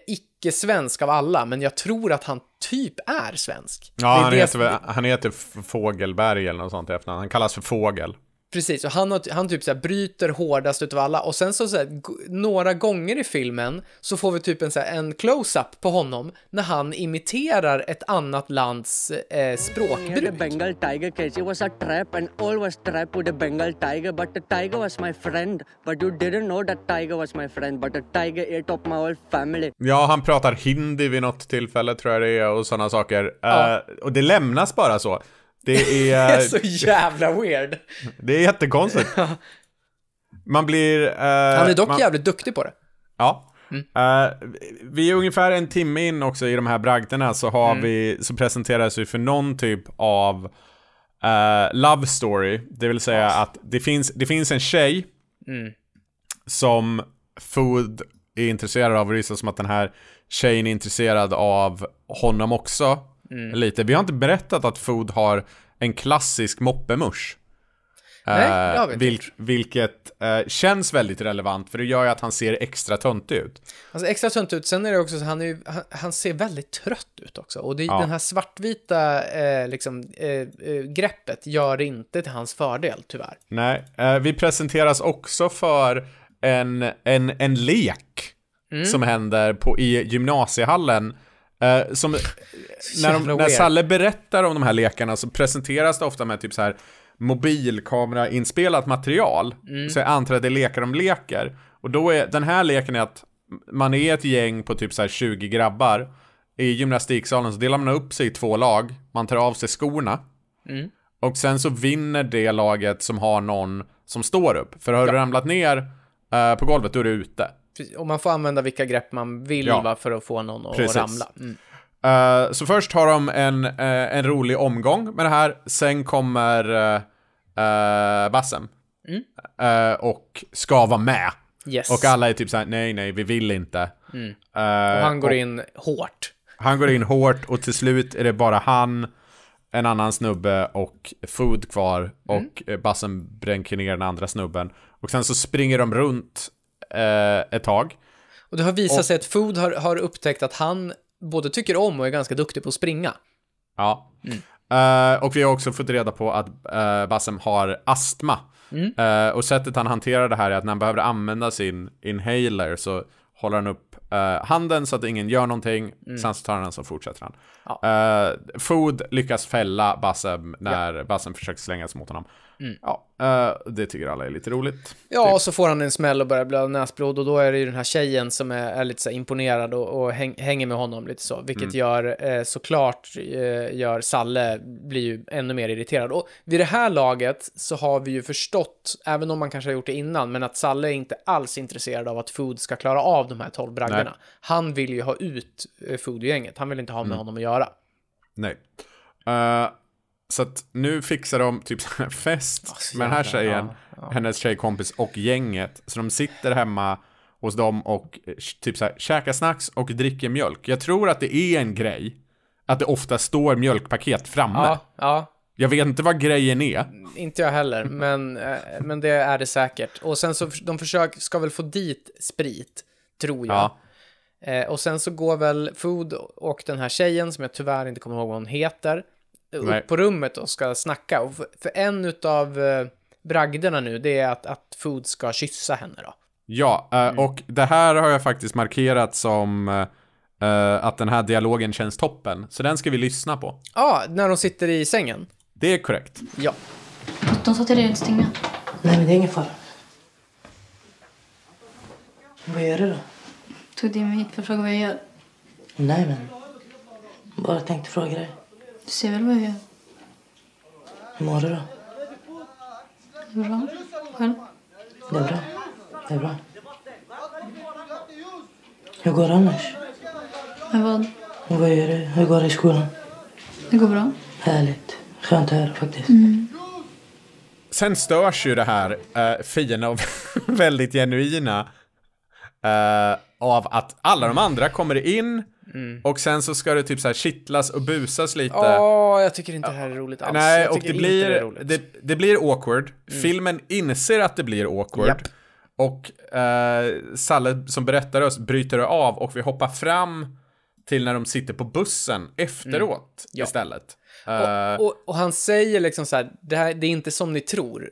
icke-svensk av alla, men jag tror att han typ är svensk. Ja, är han, heter, han heter Fågelberg eller något sånt i efternamn. Han kallas för Fågel. Precis, och han, han typ så här bryter hårdast utav alla och sen så, så här, några gånger i filmen så får vi typ en, en close-up på honom när han imiterar ett annat lands eh, språkbruk. The Bengal tiger cage, it was a trap and all was trapped with the Bengal tiger but the tiger was my friend but you didn't know that tiger was my friend but the tiger ate up my whole family. Ja, han pratar hindi vid något tillfälle tror jag det är och sådana saker. Ja. Uh, och det lämnas bara så. Det är... det är så jävla weird. Det är jättekonstigt. Man blir... Uh, Han är dock man... jävligt duktig på det. Ja. Mm. Uh, vi är ungefär en timme in också i de här bragderna så har mm. vi, så presenteras vi för någon typ av uh, love story. Det vill säga yes. att det finns, det finns en tjej mm. som Food är intresserad av och det som att den här tjejen är intresserad av honom också mm. lite. Vi har inte berättat att Food har en klassisk moppemusch. Nej, eh, vil vilket eh, känns väldigt relevant för det gör ju att han ser extra töntig ut. Han ser extra töntig ut, sen är det också så han, är, han, han ser väldigt trött ut också. Och det, ja. den här svartvita eh, liksom, eh, eh, greppet gör det inte till hans fördel tyvärr. Nej, eh, vi presenteras också för en, en, en lek mm. som händer på, i gymnasiehallen Eh, som, eh, när, de, när Salle berättar om de här lekarna så presenteras det ofta med typ så här mobilkamera-inspelat material. Mm. Så jag antar att det är lekar de leker. Och då är den här leken är att man är ett gäng på typ så här 20 grabbar. I gymnastiksalen så delar man upp sig i två lag. Man tar av sig skorna. Mm. Och sen så vinner det laget som har någon som står upp. För har ja. du ramlat ner uh, på golvet då är du ute och man får använda vilka grepp man vill ja. va, för att få någon att ramla. Mm. Uh, så först har de en, uh, en rolig omgång med det här, sen kommer uh, eh, Bassem. Mm. och ska vara med. Yes. Och alla är typ såhär, nej, nej, vi vill inte. Mm. och han går och, in hårt. Han går in hårt och till slut är det bara han, en annan snubbe och Food kvar. Och mm. Bassem bränker ner den andra snubben. Och sen så springer de runt eh, ett tag. Och det har visat och, sig att Food har, har upptäckt att han både tycker om och är ganska duktig på att springa. Ja. Mm. Uh, och vi har också fått reda på att uh, Bassem har astma. Mm. Uh, och sättet han hanterar det här är att när han behöver använda sin inhaler så håller han upp uh, handen så att ingen gör någonting. Mm. Sen så tar han den så fortsätter han. Ja. Food lyckas fälla Bassem när ja. Bassem försöker slänga sig mot honom. Mm. Ja, eh, det tycker alla är lite roligt. Ja, typ. och så får han en smäll och börjar blöda näsblod och då är det ju den här tjejen som är, är lite så imponerad och, och häng, hänger med honom lite så, vilket mm. gör eh, såklart eh, gör Salle blir ju ännu mer irriterad. Och vid det här laget så har vi ju förstått, även om man kanske har gjort det innan, men att Salle är inte alls intresserad av att Food ska klara av de här tolv braggarna. Han vill ju ha ut Food-gänget, han vill inte ha med mm. honom att göra. Nej. Uh, så att nu fixar de typ fest oh, med den här tjejen, ja, ja. hennes tjejkompis och gänget. Så de sitter hemma hos dem och eh, typ så käkar snacks och dricker mjölk. Jag tror att det är en grej att det ofta står mjölkpaket framme. Ja, ja. Jag vet inte vad grejen är. Inte jag heller, men, eh, men det är det säkert. Och sen så, de försök, ska väl få dit sprit, tror jag. Ja. Eh, och sen så går väl Food och den här tjejen, som jag tyvärr inte kommer ihåg vad hon heter, Nej. upp på rummet och ska snacka. Och för en av eh, bragderna nu, det är att, att Food ska kyssa henne då. Ja, eh, mm. och det här har jag faktiskt markerat som eh, att den här dialogen känns toppen. Så den ska vi lyssna på. Ja, ah, när de sitter i sängen. Det är korrekt. Ja. De sa till dig att stänga. Nej, men det är ingen fara. Vad gör du då? Tog du mig hit för att fråga vad jag gör? Nej, men... Bara tänkte fråga dig. Du ser väl vad jag gör? Hur mår du då? Det är bra. Själv? Det är bra. Det är bra. Hur går det annars? Med vad? Vad gör du? Hur går det i skolan? Det går bra. Härligt. Skönt att höra faktiskt. Mm. Sen störs ju det här eh, fina och väldigt genuina eh, av att alla de andra kommer in Mm. Och sen så ska det typ så här kittlas och busas lite. Ja, jag tycker inte det här är roligt alls. Nej, och det blir, det, det, det blir awkward. Mm. Filmen inser att det blir awkward. Yep. Och eh, Salle som berättar oss bryter av och vi hoppar fram till när de sitter på bussen efteråt mm. istället. Ja. Uh, och, eh. och, och, han säger liksom så här, det, här, det är inte som ni tror.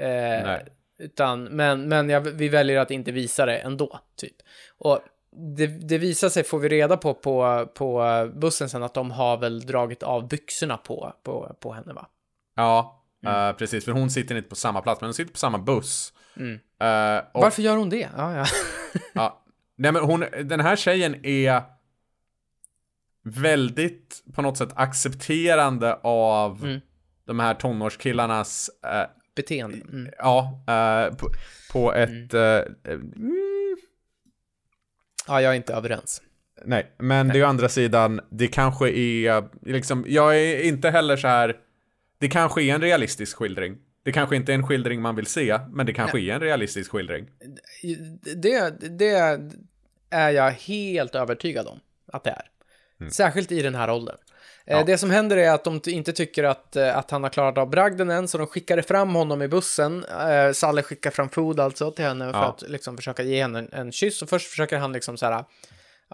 Eh, utan, men men jag, vi väljer att inte visa det ändå, typ. Och det, det visar sig, får vi reda på, på på bussen sen, att de har väl dragit av byxorna på, på, på henne va? Ja, mm. uh, precis. För hon sitter inte på samma plats, men hon sitter på samma buss. Mm. Uh, och... Varför gör hon det? Ah, ja. ja. Nej, men hon, den här tjejen är väldigt på något sätt accepterande av mm. de här tonårskillarnas uh, eh, beteende. Mm. Ja, uh, på, på, ett mm. uh, Ja, jag är inte överens. Nej, men Nej. det är ju andra sidan, det kanske är, liksom, jag är inte heller så här, det kanske är en realistisk skildring. Det kanske inte är en skildring man vill se, men det kanske Nej. är en realistisk skildring. Det, det är jag helt övertygad om att det är. Mm. Särskilt i den här åldern. Eh, ja. Det som händer är att de inte tycker att, eh, att han har klarat av bragden än, så de skickade fram honom i bussen. Eh, Salle skickar fram Food alltså till henne ja. för att liksom försöka ge henne en, en kyss. Och först försöker han liksom så här,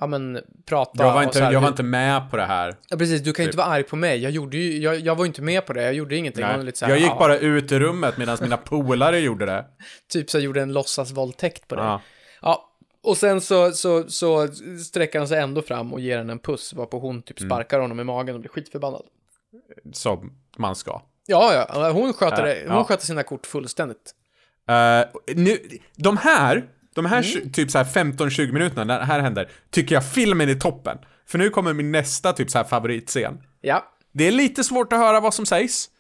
ja men prata. Jag var inte, här, jag var inte med på det här. Ja, precis, du kan ju typ. inte vara arg på mig. Jag, gjorde ju, jag, jag var inte med på det, jag gjorde ingenting. Här, jag gick ja. bara ut i rummet medan mina polare gjorde det. Typ så gjorde en låtsasvåldtäkt på det. Ja, och sen så, så, så sträcker han sig ändå fram och ger henne en puss, varpå hon typ mm. sparkar honom i magen och blir skitförbannad. Som man ska. Ja, ja, hon sköter, äh, det, hon ja. sköter sina kort fullständigt. Uh, nu, de här, de här mm. typ så här 15-20 minuterna när det här händer, tycker jag filmen är toppen. För nu kommer min nästa typ så här favoritscen. Ja. Det är lite svårt att höra vad som sägs,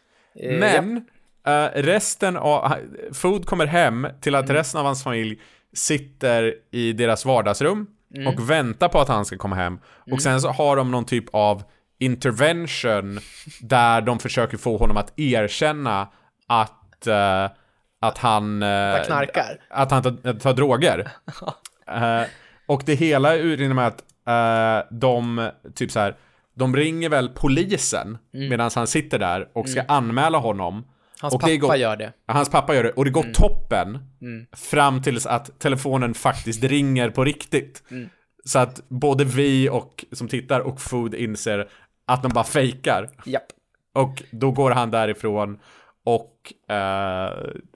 uh, men ja. uh, eh, resten av, Food kommer hem till att mm. resten av hans familj sitter i deras vardagsrum mm. och väntar på att han ska komma hem. Mm. Och sen så har de någon typ av intervention där de försöker få honom att erkänna att, uh, att han... Uh, knarkar? Att han tar, tar droger. uh, och det hela urinar med att uh, de typ så här, de ringer väl polisen mm. medan han sitter där och ska mm. anmäla honom. Hans och pappa går, gör det. Ja, hans pappa gör det. Och det går mm. toppen mm. fram tills att telefonen faktiskt ringer på riktigt. Mm. Så att både vi och, som tittar och Food inser att de bara fejkar. Japp. Och då går han därifrån och eh,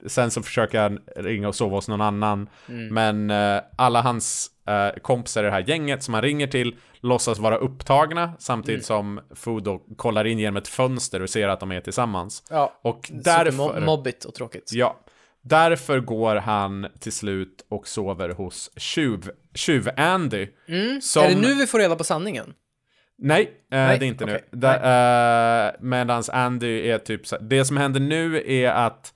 sen så försöker han ringa och sova hos någon annan. Mm. Men eh, alla hans eh, kompisar i det här gänget som han ringer till låtsas vara upptagna samtidigt mm. som Fudo kollar in genom ett fönster och ser att de är tillsammans. Ja, och därför... mobbigt och tråkigt. Ja. Därför går han till slut och sover hos tjuv, tjuv Andy. Mm. Som... Är det nu vi får reda på sanningen? Nej, Nej, eh, det är inte okay. nu. Da, eh, medans Andy är typ så det som händer nu är att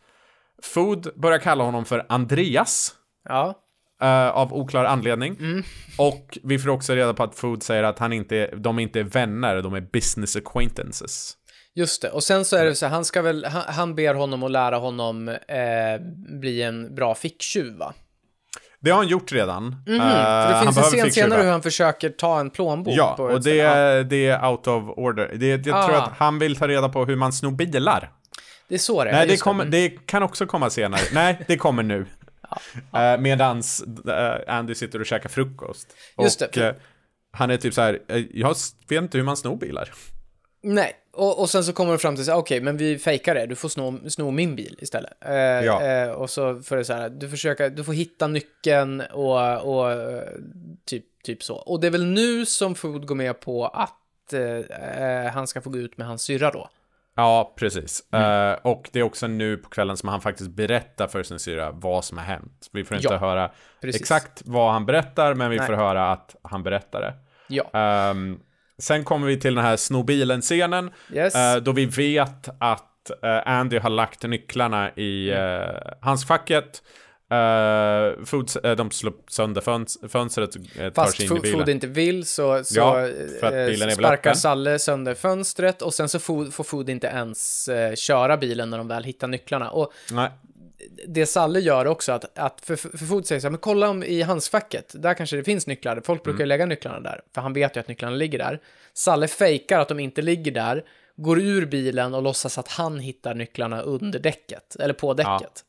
Food börjar kalla honom för Andreas. Ja uh, av oklar anledning. Mm. Och vi får också reda på att Food säger att han inte, de inte är vänner, de är business acquaintances. Just det, och sen så är det så han ska väl, han, han ber honom att lära honom eh, bli en bra ficktjuv va? Det har han gjort redan. Mm, uh, det finns en scen senare hur han försöker ta en plånbok. Ja, och det, ja. det är out of order. Det, det ah. jag tror ah. att han vill ta reda på hur man snor bilar. Det är så det är. Nej, det, kom, mm. det, kan också komma senare. Nej, det kommer nu eh, medans eh, Andy sitter och käkar frukost. Just och, det. Eh, han är typ så här, eh, jag vet inte hur man snor bilar. Nej, och, och sen så kommer de fram till så okej, okay, men vi fejkar det, du får sno, sno min bil istället. Eh, ja. eh, och så får det så här, du, försöker, du får hitta nyckeln och, och typ, typ så. Och det är väl nu som Food går med på att eh, han ska få gå ut med hans syrra då. Ja, precis. Mm. Uh, och det är också nu på kvällen som han faktiskt berättar för sin syra vad som har hänt. Vi får inte ja, höra precis. exakt vad han berättar, men vi Nej. får höra att han berättar det. Ja. Um, sen kommer vi till den här snobilen-scenen, yes. uh, då vi vet att uh, Andy har lagt nycklarna i mm. handskfacket. Uh, eh, food, uh, eh, de slår sönder föns fönstret uh, Fast in bilen. Food inte vill så, så ja, uh, sparkar Salle sönder fönstret och sen så food, får Food inte ens köra bilen när de väl hittar nycklarna. Och Nej. Det Salle gör också att, att för, för Food säger så här, men kolla om i handskfacket, där kanske det finns nycklar, folk brukar mm. lägga nycklarna där, för han vet ju att nycklarna ligger där. Salle fejkar att de inte ligger där, går ur bilen och låtsas att han hittar nycklarna under däcket, eller på däcket. Ja.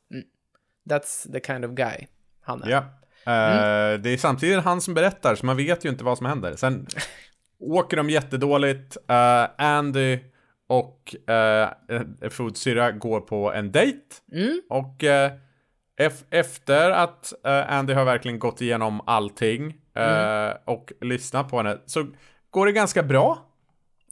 That's the kind of guy han är. Ja. Mm. Uh, det är samtidigt han som berättar, så man vet ju inte vad som händer. Sen åker de jättedåligt. Uh, Andy och uh, eh, Foodsyrra går på en dejt. Mm. Och uh, efter att uh, Andy har verkligen gått igenom allting mm. och lyssnat på henne så går det ganska bra.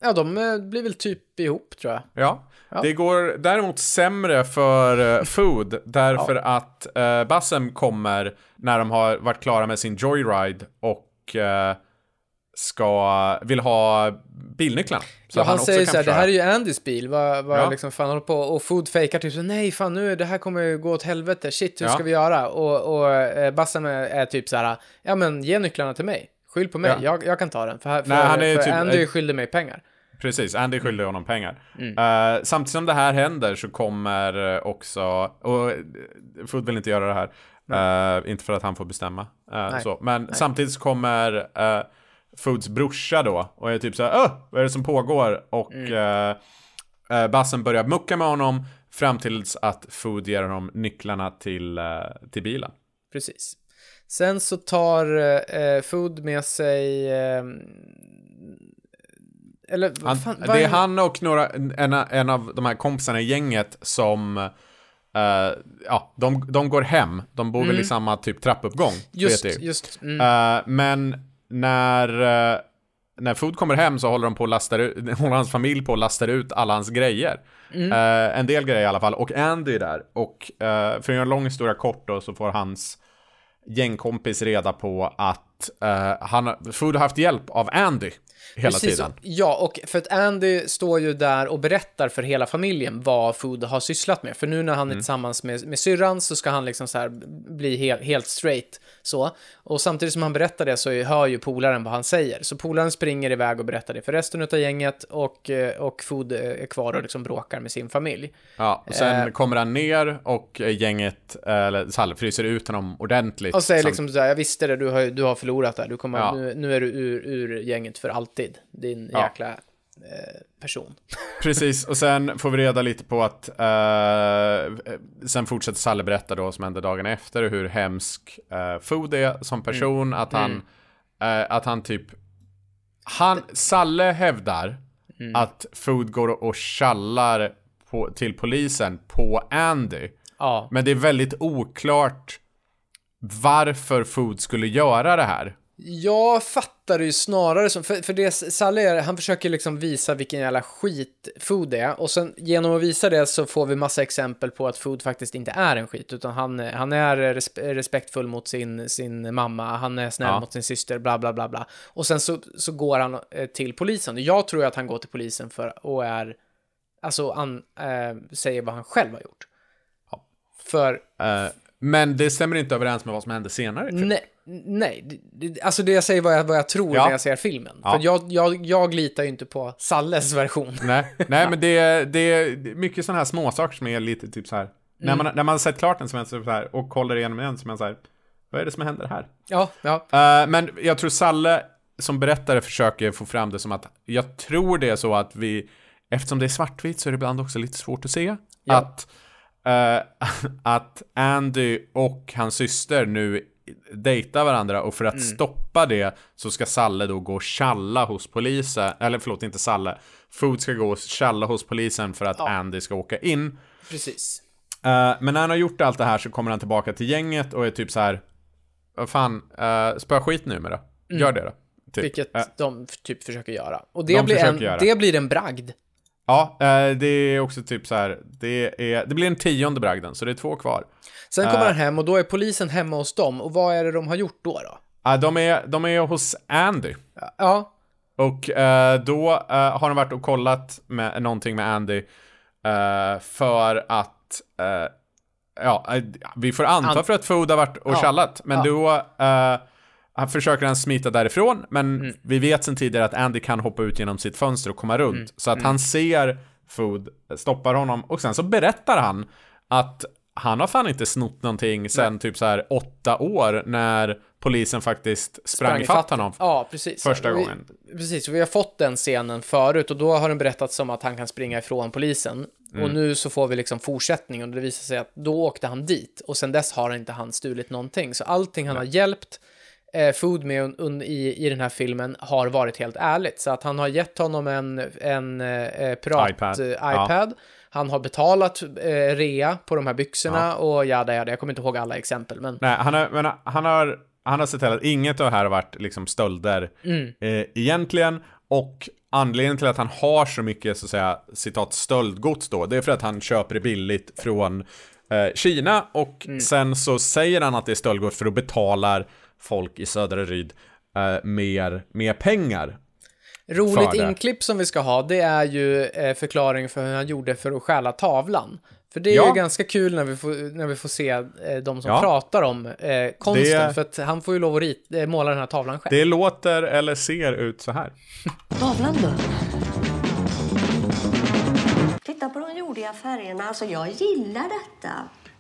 Ja, de eh, blir väl typ ihop tror jag. Ja. ja. Det går däremot sämre för eh, Food därför ja. att eh, Bassem kommer när de har varit klara med sin joyride och eh, ska, vill ha bilnycklarna. Så ja, han, han säger så här, det här är ju Andys bil, vad, vad ja. liksom fan håller på och Food fejkar typ så nej fan nu, det här kommer ju gå åt helvete, shit hur ja. ska vi göra? Och, och eh, Bassem är, är, typ så här, ja men ge nycklarna till mig. Skyll på mig, ja. jag, jag, kan ta den. För, här, för, Nej, han är för typ, Andy skyllde mig pengar. Precis, Andy skyllde mm. honom pengar. Mm. Uh, samtidigt som det här händer så kommer eh, också, och eh, Food vill inte göra det här, uh, inte för att han får bestämma. Uh, så. Men Nej. samtidigt så kommer Foods brorsa då och är typ såhär, öh, vad är det som pågår? Och mm. Bassen börjar mucka med honom fram tills att Food ger honom nycklarna till, till bilen. Precis. Sen så tar eh, Food med sig... Eh, eller vad fan, han, vad Det är han och några, en, en av de här kompisarna i gänget som... Uh, ja, de, de går hem, de bor mm. väl i mm. samma typ trappuppgång. Just, just. Mm. Uh, men när, uh, när Food kommer hem så håller, de på lastar ut, håller hans familj på och lastar ut alla hans grejer. Mm. en del grejer i alla fall, och Andy är där. Och för att göra en lång historia kort då, så får hans gängkompis reda på att uh, han, Food har haft hjälp av Andy hela Precis, tiden. Ja, och för att Andy står ju där och berättar för hela familjen vad Food har sysslat med. För nu när han är mm. tillsammans med, med syrran så ska han liksom så här bli hel, helt straight. Så. Och samtidigt som han berättar det så hör ju polaren vad han säger. Så polaren springer iväg och berättar det för resten av gänget och, eh, och Food eh, är kvar och liksom bråkar med sin familj. Ja, och sen eh, kommer han ner och eh, gänget, eller Sal, fryser ut honom ordentligt. Och säger liksom så här, jag visste det, du har, du har förlorat där, du kommer, ja. nu, nu är du ur, ur gänget för alltid alltid, din ja. jäkla eh, person. Precis, och sen får vi reda lite på att eh, sen fortsätter Salle berätta då vad som hände dagen efter och hur hemsk eh, Food är som mm. person, mm. att han, mm. eh, att han typ, han, Salle hävdar mm. att Food går och tjallar på, till polisen på Andy. Ja. Men det är väldigt oklart varför Food skulle göra det här. Jag fattar det ju snarare som, för, för det Sally är, han försöker liksom visa vilken jävla skit food är och sen genom att visa det så får vi massa exempel på att food faktiskt inte är en skit utan han, han är respektfull mot sin, sin mamma, han är snäll ja. mot sin syster, bla bla bla bla. Och sen så, så går han eh, till polisen jag tror att han går till polisen för och är, alltså han äh, eh, säger vad han själv har gjort. Ja. För... Uh. Men det stämmer inte överens med vad som hände senare. Typ. Nej, Nej, alltså det jag säger vad jag, vad jag tror ja. när jag ser filmen. Ja. För jag, jag, jag litar ju inte på Salles version. Nej, Nej men det är, det är mycket sådana här småsaker som är lite typ så här. Mm. När, man, när man har sett klart den som är så här och kollar igenom den som är så här. Vad är det som händer här? Ja, ja. Uh, men jag tror Salle som berättare försöker få fram det som att jag tror det är så att vi, eftersom det är svartvitt så är det ibland också lite svårt att se. Ja. Att, uh, att Andy och hans syster nu dejta varandra och för att mm. stoppa det så ska Salle då gå och tjalla hos polisen, eller förlåt inte Salle, Food ska gå och tjalla hos polisen för att ja. Andy ska åka in. Precis. Uh, men när han har gjort allt det här så kommer han tillbaka till gänget och är typ så här, vad fan, uh, eh, spöa skit nu numera. Mm. Gör det då. Typ. Vilket uh. de typ försöker göra. Och det, de blir en, göra. det blir en bragd. Ja, eh, det är också typ så här. Det, är, det blir en tionde bragden, så det är två kvar. Sen kommer uh, han hem och då är polisen hemma hos dem. Och vad är det de har gjort då? då? Uh, de, är, de är hos Andy. Ja. Och uh, då har de varit och kollat med, någonting med Andy. för att, ja, vi får anta Ant för att Food har varit och ja. tjallat. Men ja. då han försöker han smita därifrån, men mm. vi vet sen tidigare att Andy kan hoppa ut genom sitt fönster och komma runt. Mm. Så att mm. han ser Food, eh, stoppar honom och sen så berättar han att han har fan inte snott någonting sen Nej. typ så här åtta år när polisen faktiskt sprang, sprang ifatt honom. Ja, precis. Första vi, gången. Precis, och vi har fått den scenen förut och då har den berättats som att han kan springa ifrån polisen. Mm. Och nu så får vi liksom fortsättning och det visar sig att då åkte han dit och sen dess har inte han stulit någonting. Så allting han Nej. har hjälpt eh, Food med un, un, i, i den här filmen har varit helt ärligt. Så att han har gett honom en, en eh, prat, iPad. Eh, iPad. Ja. Han har betalat eh, rea på de här byxorna ja. och jada, det. Jag kommer inte ihåg alla exempel. Men... Nej, han har, men han har, han har sett till att inget av det här har varit liksom stölder mm. eh, egentligen. Och anledningen till att han har så mycket så att säga citat stöldgods då, det är för att han köper det billigt från eh, Kina och mm. sen så säger han att det är stöldgods för att betalar folk i södra Ryd eh, mer, mer pengar. Roligt inklipp som vi ska ha, det är ju eh, förklaring för hur han gjorde för att stjäla tavlan. För det är ja. ju ganska kul när vi får, när vi får se eh, de som ja. pratar om eh, konsten, det... för att han får ju lov att rita, eh, måla den här tavlan själv. Det låter eller ser ut så här. tavlan då? Titta på de jordiga färgerna, alltså jag gillar detta.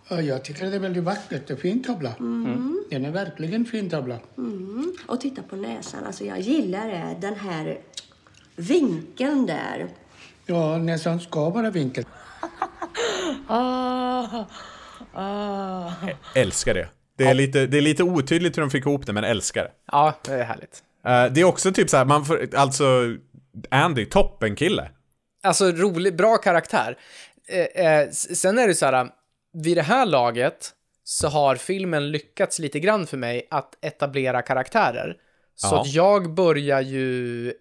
Jag tycker det är väldigt vackert. En fin tavla. Mm. Den är verkligen fin tavla. Mm. Och titta på näsan. Alltså jag gillar eh, den här vinkeln där. Ja, näsan ska vara vinkel. ah, ah. Älskar det. Det är, ja. lite, det är lite otydligt hur de fick ihop det, men älskar det. Ja, det är härligt. Eh, det är också typ så här, man får, alltså, Andy, toppenkille. Alltså rolig, bra karaktär. Eh, eh, sen är det så här, vid det här laget så har filmen lyckats lite grann för mig att etablera karaktärer. Så att jag börjar ju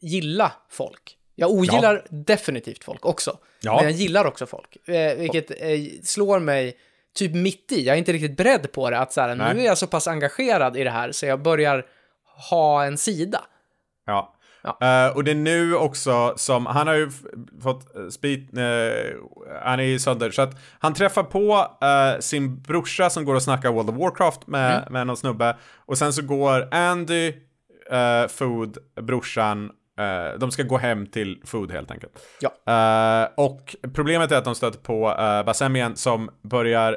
gilla folk. Jag ogillar ja. definitivt folk också. Ja. Men jag gillar också folk. Eh, vilket eh, slår mig typ mitt i. Jag är inte riktigt beredd på det. Att så här, nu är jag så pass engagerad i det här så jag börjar ha en sida. Ja. Ja. Uh, och det är nu också som, han har ju fått eh, spit, uh, han är ju sönder. Så att han träffar på uh, sin brorsa som går och snackar World of Warcraft med, mm. med någon snubbe. Och sen så går Andy, Food, brorsan de ska gå hem till Food helt enkelt. Ja. Uh, och problemet är att de stöter på uh, Basemien som börjar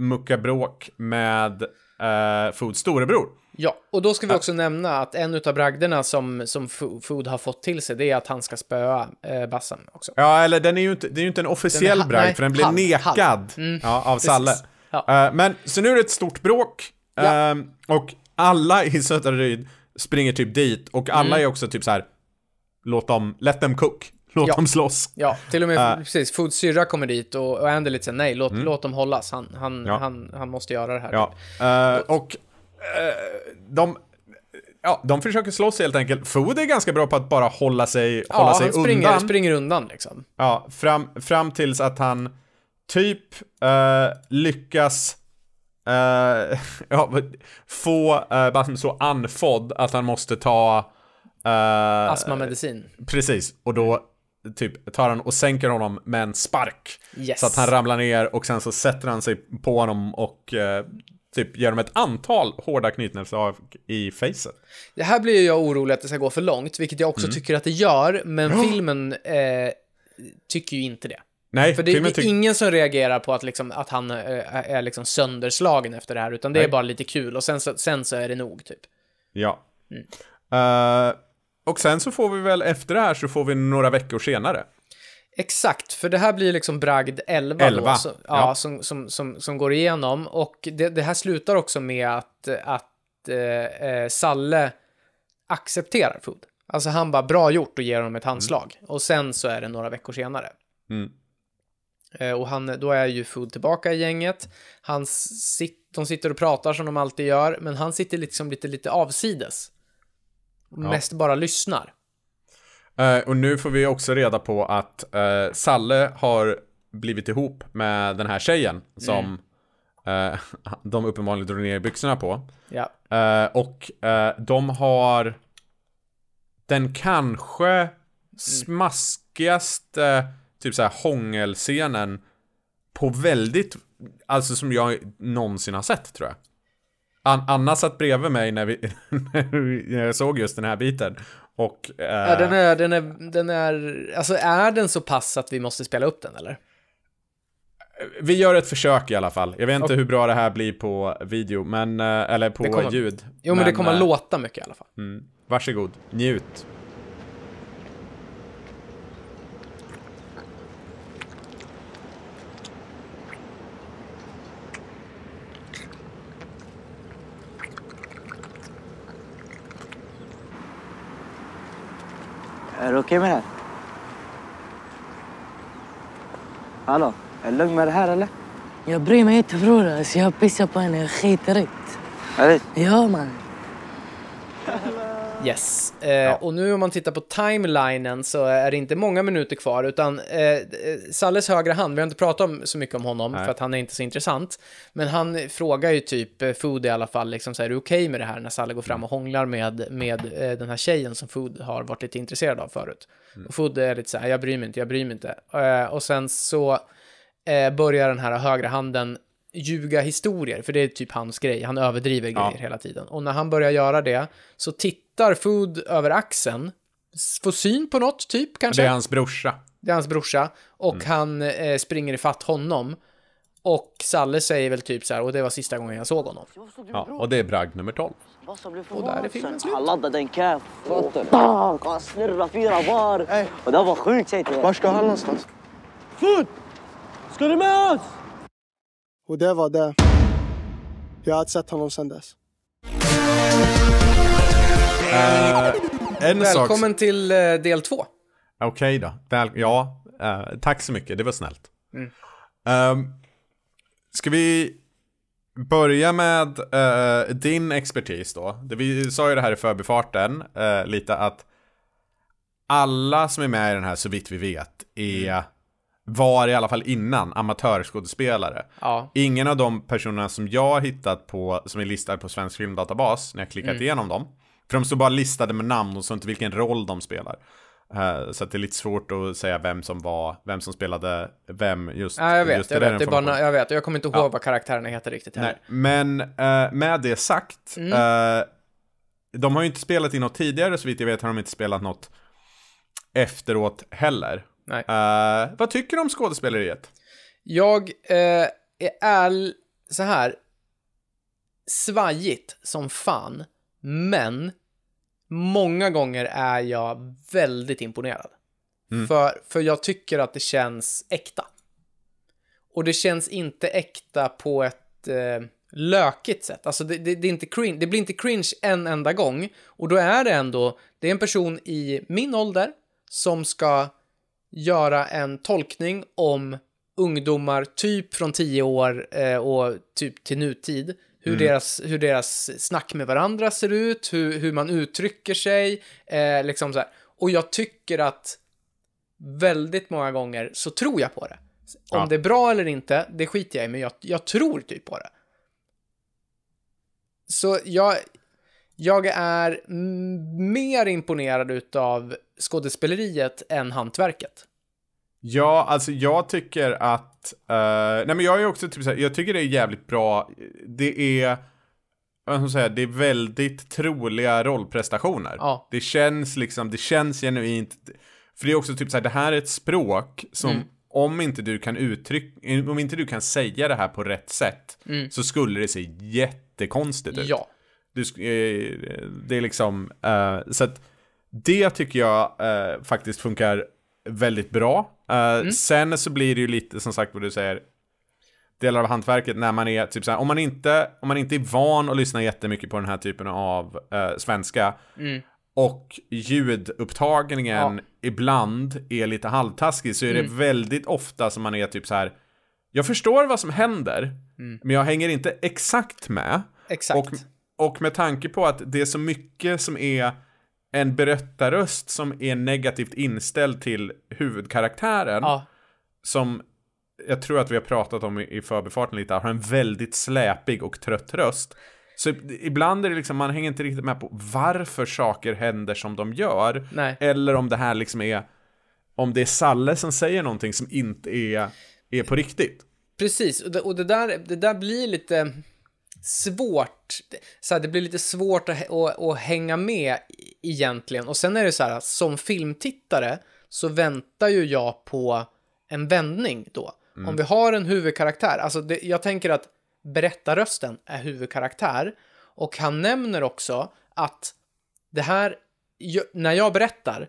mucka bråk med uh, Foods storebror. Ja, och då ska vi också nämna att en av bragderna som, som Food har fått till sig, det är att han ska spöa eh, Bassan också. Ja, eller den är ju inte, det är ju inte en officiell bragd, nej, för den blir halv, nekad mm, ja, av Salle. Ja. Uh, men, så nu är det ett stort bråk, uh, och alla i Södra Ryd springer typ dit, och alla mm. är också typ så här, låt dem, let them cook. Låt ja. dem slåss. Ja, till och med, uh, precis, Foods syrra kommer dit och, och Andy lite säger nej, låt, mm. låt dem hållas, han, han, han, han måste göra det här. Ja. Typ. och de ja, de försöker slåss helt enkelt. Food är ganska bra på att bara hålla sig, ja, hålla sig han springer, undan. springer undan liksom. Ja, fram, fram tills att han typ uh, lyckas uh, ja, få uh, eh, Batman så anfodd att han måste ta uh, astmamedicin. Precis, och då typ tar han och sänker honom med en spark. Yes. Så att han ramlar ner och sen så sätter han sig på honom och typ ger dem ett antal hårda knytnävsslag i facet. Det här blir ju jag orolig att det ska gå för långt, vilket jag också mm. tycker att det gör, men filmen eh, tycker ju inte det. Nej, För det, det är ingen som reagerar på att, liksom, att han eh, är liksom sönderslagen efter det här, utan det Nej. är bara lite kul och sen så, sen så är det nog, typ. Ja. Mm. Uh, och sen så får vi väl efter det här så får vi några veckor senare Exakt, för det här blir liksom bragd 11, 11. Då, som, ja. ja. som, som, som, som går igenom. Och det, det här slutar också med att, att eh, eh Salle accepterar Food. Alltså han bara bra gjort och ger honom ett mm. handslag. Mm. Och sen så är det några veckor senare. Mm. Eh, och han, då är ju Food tillbaka i gänget. Han sit, de sitter och pratar som de alltid gör, men han sitter liksom lite, lite avsides. Ja. Mest bara lyssnar. Eh, och nu får vi också reda på att uh, Salle har blivit ihop med den här tjejen som mm. uh, de uppenbarligen drog ner byxorna på. Ja. och de har den kanske mm. smaskigaste typ såhär hångelscenen på väldigt, alltså som jag någonsin har sett tror jag. An Anna satt bredvid mig när, vi när jag såg just den här biten och, eh... ja, den är, den är, den är, alltså är den så pass att vi måste spela upp den eller? Vi gör ett försök i alla fall. Jag vet inte okay. hur bra det här blir på video, men, eh, eller på kommer, ljud. Jo, men, men det kommer äh... låta mycket i alla fall. Mm. Varsågod, njut. Är du okej okay med det här? Hallå, är det lugnt med det här eller? Jag bryr mig inte bror. Alltså, jag pissar på henne, jag skiter i det. Ja, man. Yes, eh, ja. och nu om man tittar på timelinen så är det inte många minuter kvar, utan eh, eh, Salles högra hand, vi har inte pratat om, så mycket om honom Nej. för att han är inte så intressant, men han frågar ju typ eh, Food i alla fall, liksom så här, är du okej okay med det här när Salle går fram mm. och hånglar med, med eh, den här tjejen som Food har varit lite intresserad av förut? Mm. Och Food är lite så här, jag bryr mig inte, jag bryr mig inte. Eh, och sen så eh, börjar den här högra handen ljuga historier, för det är typ hans grej, han överdriver grejer ja. hela tiden. Och när han börjar göra det så tittar tittar Food över axeln, får syn på något typ kanske. Det är hans brorsa. Det är hans brorsa. Och mm. han eh, springer ifatt honom. Och Salle säger väl typ så här, och det var sista gången jag såg honom. Ja, och det är bragd nummer 12. Och där är filmen slut. Han laddade en cap. Bang! Han snurrade fyra var. Och det var sjukt säger jag. Var ska han någonstans? Food! Ska du med oss? Och det var det. Jag har inte sett honom sen dess. Eh, en Välkommen sak... till eh, del två. Okej okay då. Väl... Ja, eh, tack så mycket. Det var snällt. Mm. Um, ska vi börja med uh, din expertis då? Det, vi sa ju det här i förbifarten uh, lite att alla som är med i den här så vitt vi vet är mm. var i alla fall innan amatörskådespelare. Ja. Ingen av de personerna som jag hittat på som är listad på Svensk Filmdatabas när jag klickat mm. igenom dem för de står bara listade med namn och så inte vilken roll de spelar. Uh, så det är lite svårt att säga vem som var, vem som spelade vem just. Ja, jag vet, just jag, vet det bara, jag vet, jag kommer inte ihåg ja. vad karaktärerna heter riktigt heller. Nej, men uh, med det sagt, mm. uh, de har ju inte spelat i något tidigare, så vitt jag vet har de inte spelat något efteråt heller. Nej. vad tycker du om skådespeleriet? Jag är all, så här, svajigt som fan, men många gånger är jag väldigt imponerad. Mm. För, för jag tycker att det känns äkta. Och det känns inte äkta på ett eh, lökigt sätt. Alltså det, det, det, är inte cringe, det blir inte cringe en enda gång. Och då är det ändå, det är en person i min ålder som ska göra en tolkning om ungdomar typ från tio år eh, och typ till nutid hur, mm. deras, hur deras snack med varandra ser ut, hur, hur man uttrycker sig. Eh, liksom så här. Och jag tycker att väldigt många gånger så tror jag på det. Om ja. det är bra eller inte, det skiter jag i, men jag, jag tror typ på det. Så jag, jag är mer imponerad av skådespeleriet än hantverket. Ja, alltså jag tycker att, uh, nej men jag är också typ såhär, jag tycker det är jävligt bra, det är, vad ska säga, det är väldigt troliga rollprestationer. Ja. Det känns liksom, det känns genuint, för det är också typ såhär, det här är ett språk som mm. Om inte, du kan uttryck, om inte du kan säga det här på rätt sätt mm. så skulle det se jättekonstigt ut. Ja. Du, eh, det är liksom, uh, så att det tycker jag uh, faktiskt funkar väldigt bra. Uh, mm. Sen så blir det ju lite som sagt vad du säger. Delar av hantverket när man är typ så här, om man inte, om man inte är van att lyssna jättemycket på den här typen av uh, svenska. Mm. Och ljudupptagningen ja. ibland är lite halvtaskig så är mm. det väldigt ofta som man är typ så här. Jag förstår vad som händer, mm. men jag hänger inte exakt med. Exakt. Och, och med tanke på att det är så mycket som är en berättarröst som är negativt inställd till huvudkaraktären. Ja. Som jag tror att vi har pratat om i förbifarten lite, har en väldigt släpig och trött röst. Så ibland är det liksom, man hänger inte riktigt med på varför saker händer som de gör. Nej. Eller om det här liksom är, om det är Salle som säger någonting som inte är, är på riktigt. Precis, och det, och det där, det där blir lite, svårt, så här, det blir lite svårt att, att, att, hänga med egentligen. Och sen är det så här, som filmtittare så väntar ju jag på en vändning då. Mm. Om vi har en huvudkaraktär, alltså det, jag tänker att berättarrösten är huvudkaraktär. Och han nämner också att det här, när jag berättar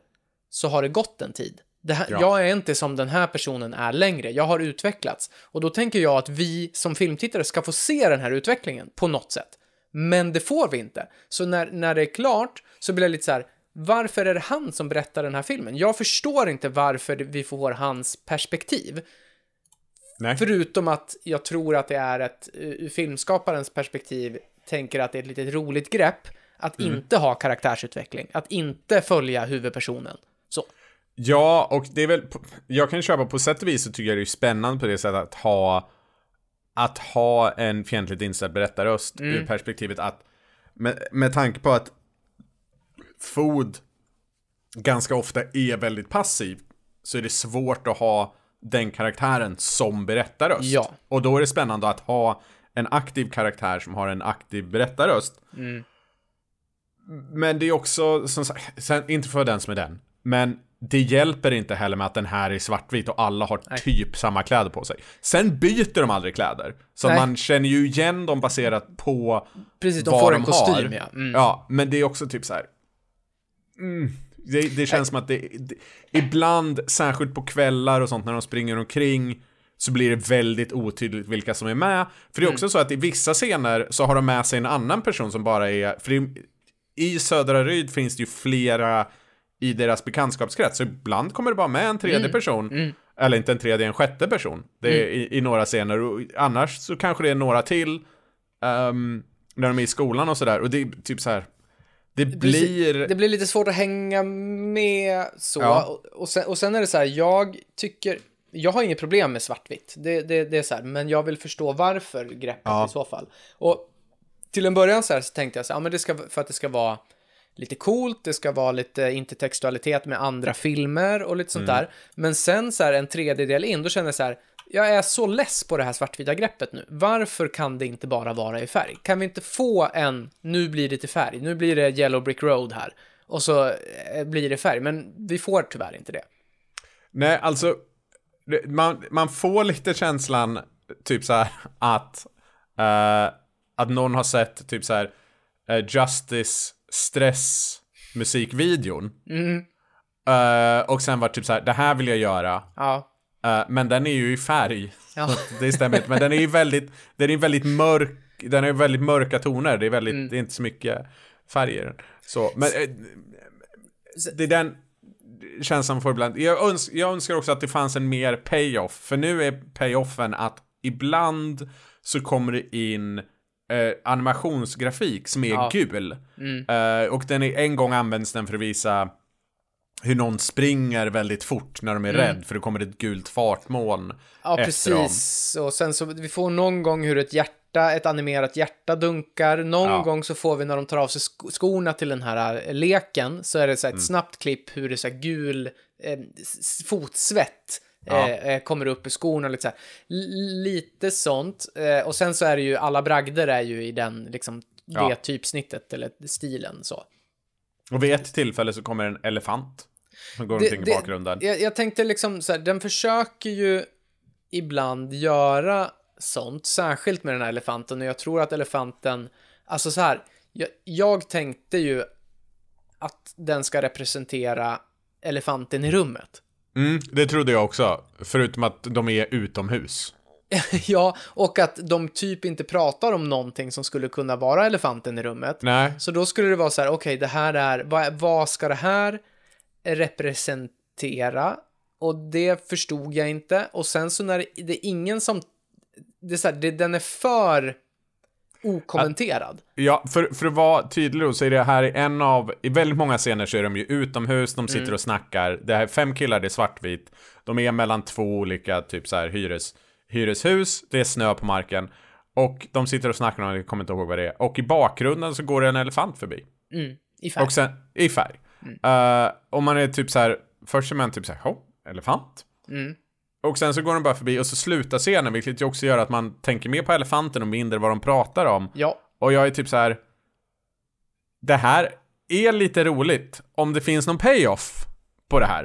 så har det gått en tid. Här, Jag är inte som den här personen är längre, jag har utvecklats. Och då tänker jag att vi som filmtittare ska få se den här utvecklingen på något sätt. Men det får vi inte. Så när, när det är klart så blir jag lite så här, varför är det han som berättar den här filmen? Jag förstår inte varför vi får hans perspektiv. Nej. Förutom att jag tror att det är ett, eh, ur filmskaparens perspektiv, tänker att det är ett litet roligt grepp att mm. inte ha karaktärsutveckling, att inte följa huvudpersonen. Så. Ja, och det är väl, jag kan köpa på sätt och vis så tycker jag det är spännande på det sättet att ha att ha en fientligt inställd berättarröst mm. ur perspektivet att med, med tanke på att Food ganska ofta är väldigt passiv så är det svårt att ha den karaktären som berättarröst. Ja. Och då är det spännande att ha en aktiv karaktär som har en aktiv berättarröst. Mm. Men det är också, som sagt, inte för den som är den, men det hjälper inte heller med att den här är svartvit och alla har Nej. typ samma kläder på sig. Sen byter de aldrig kläder. Så Nej. man känner ju igen dem baserat på Precis, vad de får en de kostym har. ja. Mm. Ja, men det är också typ så här. Mm. Det, det, känns Nej. som att det, det, ibland, särskilt på kvällar och sånt när de springer omkring, så blir det väldigt otydligt vilka som är med. För det är mm. också så att i vissa scener så har de med sig en annan person som bara är, för i, i Södra Ryd finns det ju flera i deras bekantskapskrets. Så ibland kommer det bara med en tredje mm. person. Mm. Eller inte en tredje, en sjätte person. Det är mm. i, i, några scener. Och annars så kanske det är några till. Um, när de är i skolan och sådär. Och det är typ så här. Det blir... Det blir lite svårt att hänga med så. Ja. Och, och, sen, och sen är det så här, jag tycker... Jag har inget problem med svartvitt. Det, det, det är så här, men jag vill förstå varför greppet ja. i så fall. Och till en början så här så tänkte jag så här, ja men det ska, för att det ska vara lite coolt, det ska vara lite intertextualitet med andra filmer och lite sånt mm. där. Men sen så här en tredjedel in, då känner jag så här, jag är så less på det här svartvita greppet nu. Varför kan det inte bara vara i färg? Kan vi inte få en, nu blir det till färg, nu blir det Yellow Brick Road här. Och så eh, blir det färg, men vi får tyvärr inte det. Nej, alltså, man, man får lite känslan, typ så här, att, uh, att någon har sett typ så här, uh, Justice stressmusikvideon. Mm. Uh, och sen var typ så här, det här vill jag göra. Ja. Uh, men den är ju i färg. Ja. Det stämmer inte, men den är ju väldigt, den är väldigt mörk, den är väldigt mörka toner, det är väldigt, mm. det är inte så mycket färger. Så, men uh, det är den känslan man får ibland. Jag, öns jag önskar också att det fanns en mer payoff, för nu är payoffen att ibland så kommer det in eh, animationsgrafik som är ja. gul. Mm. Eh, och den är, en gång används den för att visa hur någon springer väldigt fort när de är mm. rädd för det kommer ett gult fartmoln. Ja, precis. Dem. Och sen så, vi får någon gång hur ett hjärta, ett animerat hjärta dunkar. Någon ja. gång så får vi när de tar av sig skorna till den här eh, leken så är det så här ett mm. snabbt klipp hur det är så här gul eh, fotsvett Ja. Eh, eh, kommer upp i skorna och lite så här. Lite sånt. Eh, och sen så är det ju, alla bragder är ju i den, liksom, ja. det typsnittet eller stilen så. Och vid ett tillfälle så kommer en elefant som går det, omkring det, i bakgrunden. Jag, jag, tänkte liksom så här, den försöker ju ibland göra sånt, särskilt med den här elefanten. Och jag tror att elefanten, alltså så här, jag, jag tänkte ju att den ska representera elefanten i rummet. Mm, det trodde jag också. Förutom att de är utomhus. ja, och att de typ inte pratar om någonting som skulle kunna vara elefanten i rummet. Nej. Så då skulle det vara så här, okej, okay, det här är, vad, vad ska det här representera? Och det förstod jag inte. Och sen så när det är ingen som, det är så här, det, den är för okommenterad. Ja, för, för att vara tydlig så är det här en av, i väldigt många scener så är de ju utomhus, de sitter mm. och snackar. Det här är fem killar, det är svartvitt. De är mellan två olika typ så här hyres, hyreshus, det är snö på marken. Och de sitter och snackar om, jag kommer inte ihåg vad det är. Och i bakgrunden så går det en elefant förbi. Mm, i färg. Och sen, i färg. Mm. Uh, och man är typ så här, först är man typ så här, elefant. Mm. Och sen så går de bara förbi och så slutar scenen, vilket ju också gör att man tänker mer på elefanten och mindre vad de pratar om. Ja. Och jag är typ så här. Det här är lite roligt om det finns någon payoff på det här.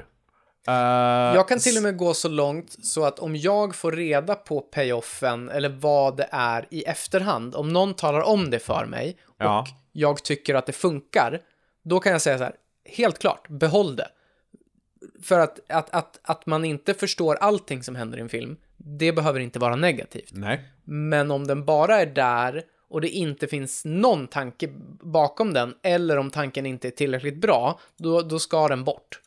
Uh, jag kan till och med gå så långt så att om jag får reda på payoffen eller vad det är i efterhand, om någon talar om det för mig och ja. jag tycker att det funkar, då kan jag säga så här, helt klart, behåll det för att, att, att, att man inte förstår allting som händer i en film, det behöver inte vara negativt. Nej. Men om den bara är där och det inte finns någon tanke bakom den, eller om tanken inte är tillräckligt bra, då, då ska den bort.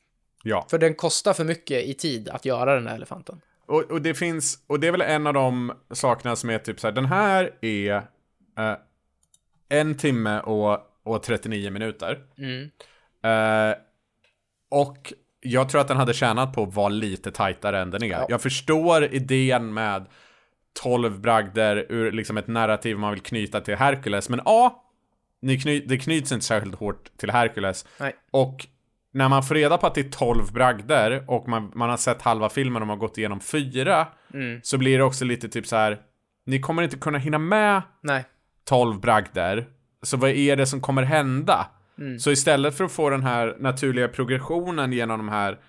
Ja. För den kostar för mycket i tid att göra den här elefanten. Och, och det finns, och det är väl en av de sakerna som är typ så här, den här är eh, en timme och, och 39 minuter. Mm. Eh, och jag tror att den hade tjänat på att vara lite tajtare än den är. Ja. Jag förstår idén med 12 bragder ur liksom ett narrativ man vill knyta till Herkules, men A, kny det knyts inte särskilt hårt till Herkules. Nej. Och när man får reda på att det är 12 bragder och man, man har sett halva filmen och man har gått igenom fyra, mm. så blir det också lite typ så här, ni kommer inte kunna hinna med Nej. 12 bragder, så vad är det som kommer hända? Mm. Så istället för att få den här naturliga progressionen genom de här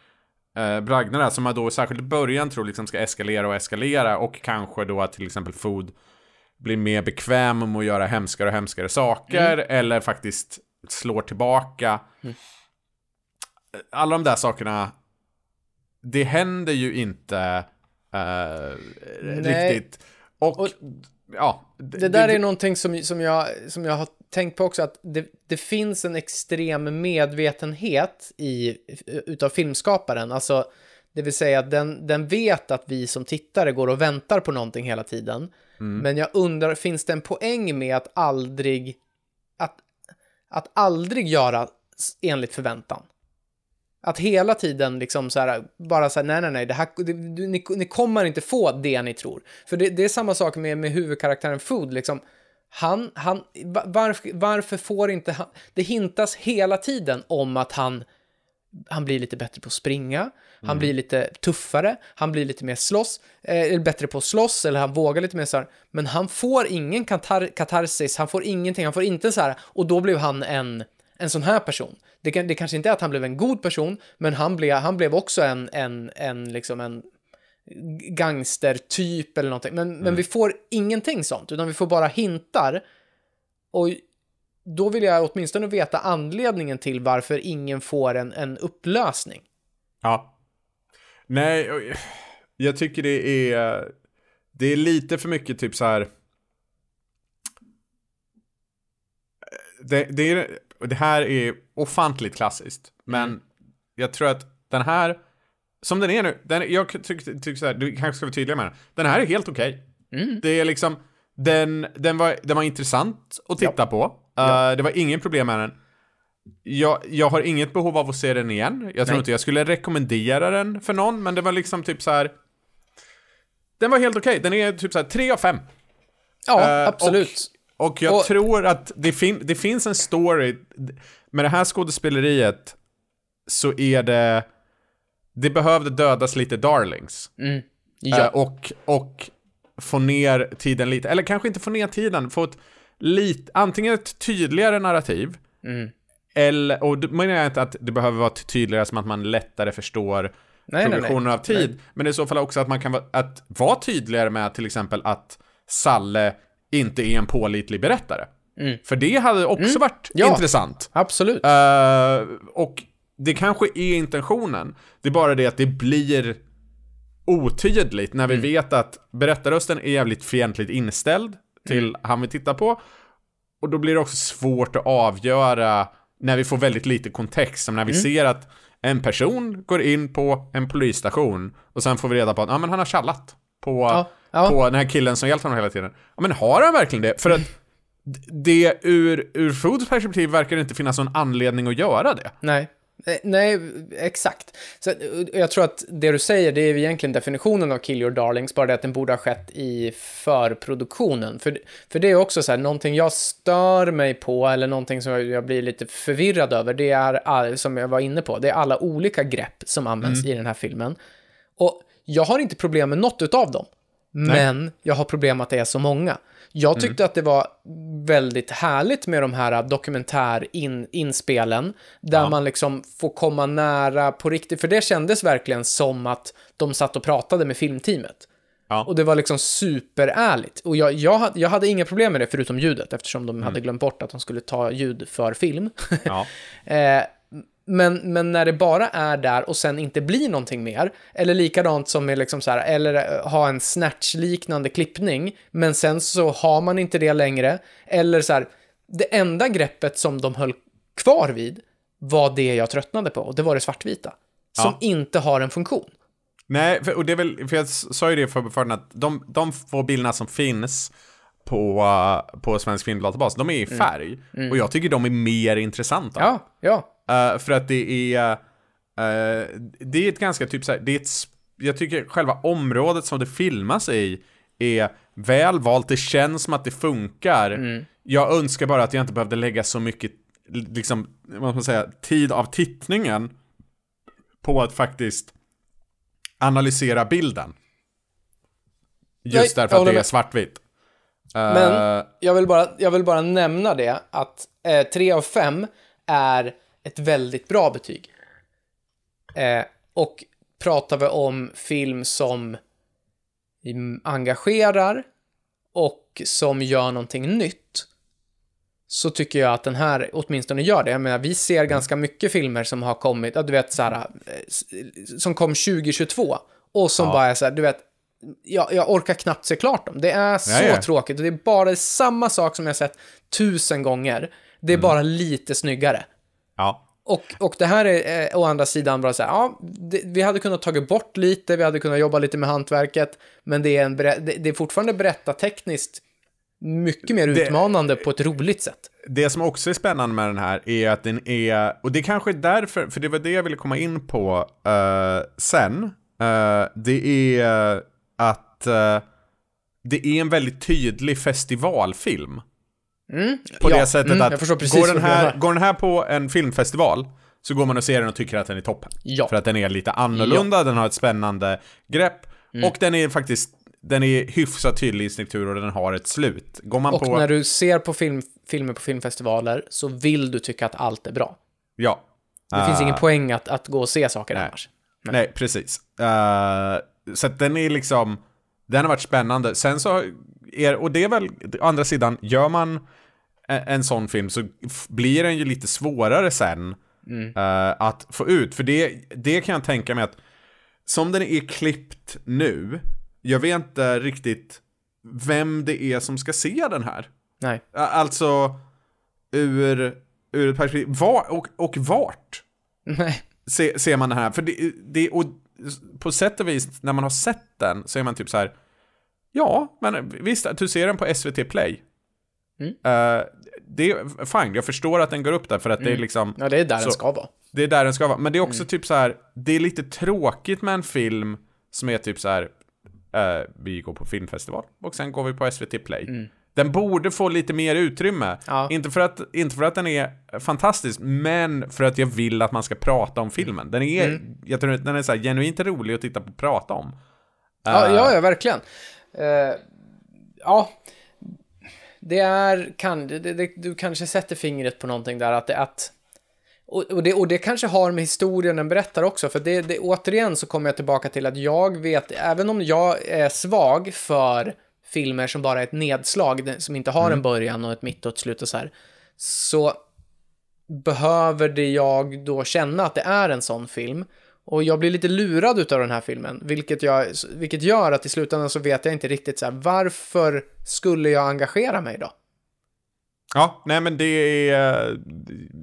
eh, bragderna som man då särskilt i början tror liksom ska eskalera och eskalera och kanske då att till exempel Food blir mer bekväm med att göra hemskare och hemskare saker mm. eller faktiskt slår tillbaka. Mm. Alla de där sakerna, det händer ju inte eh, riktigt. Och, och, ja. Det, det där det, är någonting som, som, jag, som jag har tänk på också att det, det, finns en extrem medvetenhet i, utav filmskaparen. Alltså, det vill säga att den, den vet att vi som tittare går och väntar på någonting hela tiden. Mm. Men jag undrar, finns det en poäng med att aldrig, att, att aldrig göra enligt förväntan? Att hela tiden liksom så här, bara så här, nej, nej, nej, det här, det, ni, ni, kommer inte få det ni tror. För det, det, är samma sak med, med huvudkaraktären Food, liksom han, han, varför, varför får inte han... Det hintas hela tiden om att han, han blir lite bättre på att springa, han blir mm. lite tuffare, han blir lite mer slåss, eh, eller bättre på att slåss, eller han vågar lite mer så här. Men han får ingen katar katarsis, han får ingenting, han får inte så här, och då blev han en, en sån här person. Det, det kanske inte är att han blev en god person, men han blev, han blev också en, en, en, liksom en gangstertyp eller någonting. Men, mm. men vi får ingenting sånt, utan vi får bara hintar. Och då vill jag åtminstone veta anledningen till varför ingen får en, en upplösning. Ja. Nej, jag tycker det är... Det är lite för mycket typ så här... Det, det, är, det här är ofantligt klassiskt, men mm. jag tror att den här som den är nu, den, jag tyckte tyck så här, du kanske ska vara tydlig med den. Den här är helt okej. Okay. Mm. Det är liksom, den, den, var, den var intressant att titta ja. på. Uh, eh, ja. Det var ingen problem med den. Jag, jag har inget behov av att se den igen. Jag Nej. tror inte jag skulle rekommendera den för någon, men det var liksom typ så här. Den var helt okej. Okay. Den är typ så här 3 av 5. Ja, uh, absolut. Och, och jag och... tror att det, fin det finns en story. Med det här skådespeleriet så är det det behövde dödas lite darlings. Mm. Eh, ja. och, och få ner tiden lite, eller kanske inte få ner tiden, få ett lit, antingen ett tydligare narrativ, mm. eller, och då menar jag inte att det behöver vara tydligare som att man lättare förstår nej, progressionen nej, nej. av tid, nej. men i så fall också att man kan va, att vara tydligare med till exempel att Salle inte är en pålitlig berättare. Mm. För det hade också mm. varit ja, intressant. Absolut. Uh, och det kanske är intentionen. Det är bara det att det blir otydligt när vi mm. vet att berättarrösten är jävligt fientligt inställd till mm. han vi tittar på. Och då blir det också svårt att avgöra när vi får väldigt lite kontext, som när vi mm. ser att en person går in på en polisstation och sen får vi reda på att ah, men han har challat på, ja, ja. på den här killen som hjälpt honom hela tiden. Ja, men har han verkligen det? För att det ur, ur Foods perspektiv verkar det inte finnas någon anledning att göra det. Nej. Eh, nej, exakt. Så eh, jag tror att det du säger, det är egentligen definitionen av Kill Your Darlings, bara det att den borde ha skett i förproduktionen. För, för det är också så här, någonting jag stör mig på, eller någonting som jag blir lite förvirrad över, det är, som jag var inne på, det är alla olika grepp som används mm. i den här filmen. Och jag har inte problem med något av dem, Nej. men jag har problem att det är så många. Jag mm. tyckte mm. att det var väldigt härligt med de här dokumentärinspelen, där ja. man liksom får komma nära på riktigt, för det kändes verkligen som att de satt och pratade med filmteamet. Ja. Och det var liksom superärligt. Och jag, jag, jag, hade inga problem med det, förutom ljudet, eftersom de mm. hade glömt bort att de skulle ta ljud för film. Ja. eh, men, men när det bara är där och sen inte blir någonting mer, eller likadant som med liksom så här, eller eh, ha en snatch-liknande klippning, men sen så har man inte det längre, eller så här, det enda greppet som de höll kvar vid var det jag tröttnade på, och det var det svartvita, ja. som inte har en funktion. Nej, för, och det är väl, för jag sa ju det för förrän att de, de få bilderna som finns på, eh, på Svensk Filmdatabas, de är i mm. färg. Mm. Mm. Och jag tycker de är mer intressanta. Ja, ja. Uh, för att det är... Uh, det är ett ganska typ såhär det är ett, Jag tycker själva området som det filmas i är väl valt. Det känns som att det funkar. Mm. Jag önskar bara att jag inte behövde lägga så mycket liksom, vad ska man säga, tid av tittningen på att faktiskt analysera bilden. Just Nej, därför att det är svartvitt. Eh, Men jag vill, bara, jag vill bara nämna det att eh, tre av fem är ett väldigt bra betyg. Eh, och pratar vi om film som mm, engagerar och som gör någonting nytt så tycker jag att den här åtminstone gör det. Jag menar, vi ser mm. ganska mycket filmer som har kommit, du vet så här, eh, som kom 2022 och som ja. bara är så här, du vet, jag, jag, orkar knappt se klart dem. Det är så Jaja. tråkigt och det är bara samma sak som jag sett tusen gånger. Det är mm. bara lite snyggare. Ja. Och, och det här är eh, å andra sidan bara så här, ja, det, vi hade kunnat tagit bort lite, vi hade kunnat jobba lite med hantverket, men det är, en, det, det är fortfarande berättartekniskt mycket mer utmanande det, på ett roligt sätt. Det som också är spännande med den här är att den är, och det kanske är därför, för det var det jag ville komma in på uh, sen, uh, det är att uh, det är en väldigt tydlig festivalfilm. Mm, på ja, det sättet mm, att går den, här, går den här på en filmfestival så går man och ser den och tycker att den är toppen. Ja. För att den är lite annorlunda, ja. den har ett spännande grepp mm. och den är faktiskt den är hyfsat tydlig i struktur och den har ett slut. Går man och på... när du ser på film, filmer på filmfestivaler så vill du tycka att allt är bra. Ja. Det uh... finns ah. ingen poäng att, att gå och se saker Nej. annars. Nej, Nej precis. Uh, så att den är liksom, den har varit spännande. Sen så, är, och det är väl, å andra sidan, gör man en sån film så blir den ju lite svårare sen mm. uh, att få ut. För det, det kan jag tänka mig att som den är klippt nu, jag vet inte riktigt vem det är som ska se den här. Nej. Alltså, ur, ur ett perspektiv, var, och, och vart? Nej. Se, ser man den här? För det, det, och på sätt och vis, när man har sett den, så är man typ så här, ja, men visst, du ser den på SVT Play. Mm. Uh, det är fine, jag förstår att den går upp där för att mm. det är mm. liksom... Ja, det är där så, den ska vara. Det är där den ska vara, men det är också mm. typ så här, det är lite tråkigt med en film som är typ så här, eh, vi går på filmfestival och sen går vi på SVT Play. Mm. Den borde få lite mer utrymme. Ja. Inte, för att, inte för att den är fantastisk, men för att jag vill att man ska prata om filmen. Den är, mm. jag tror, den är så här, genuint rolig att titta på och prata om. Ja, uh, ja, eh. ja, verkligen. Uh, ja, det är, kan, det, det, du kanske sätter fingret på någonting där att, det, att och, det, och det kanske har med historien den berättar också, för det, det, återigen så kommer jag tillbaka till att jag vet, även om jag är svag för filmer som bara är ett nedslag, som inte har mm. en början och ett mitt och ett slut och så här, så behöver det jag då känna att det är en sån film. Och jag blir lite lurad utav den här filmen, vilket, jag, vilket gör att i slutändan så vet jag inte riktigt så här, varför skulle jag engagera mig då? Ja, nej men det är, eh,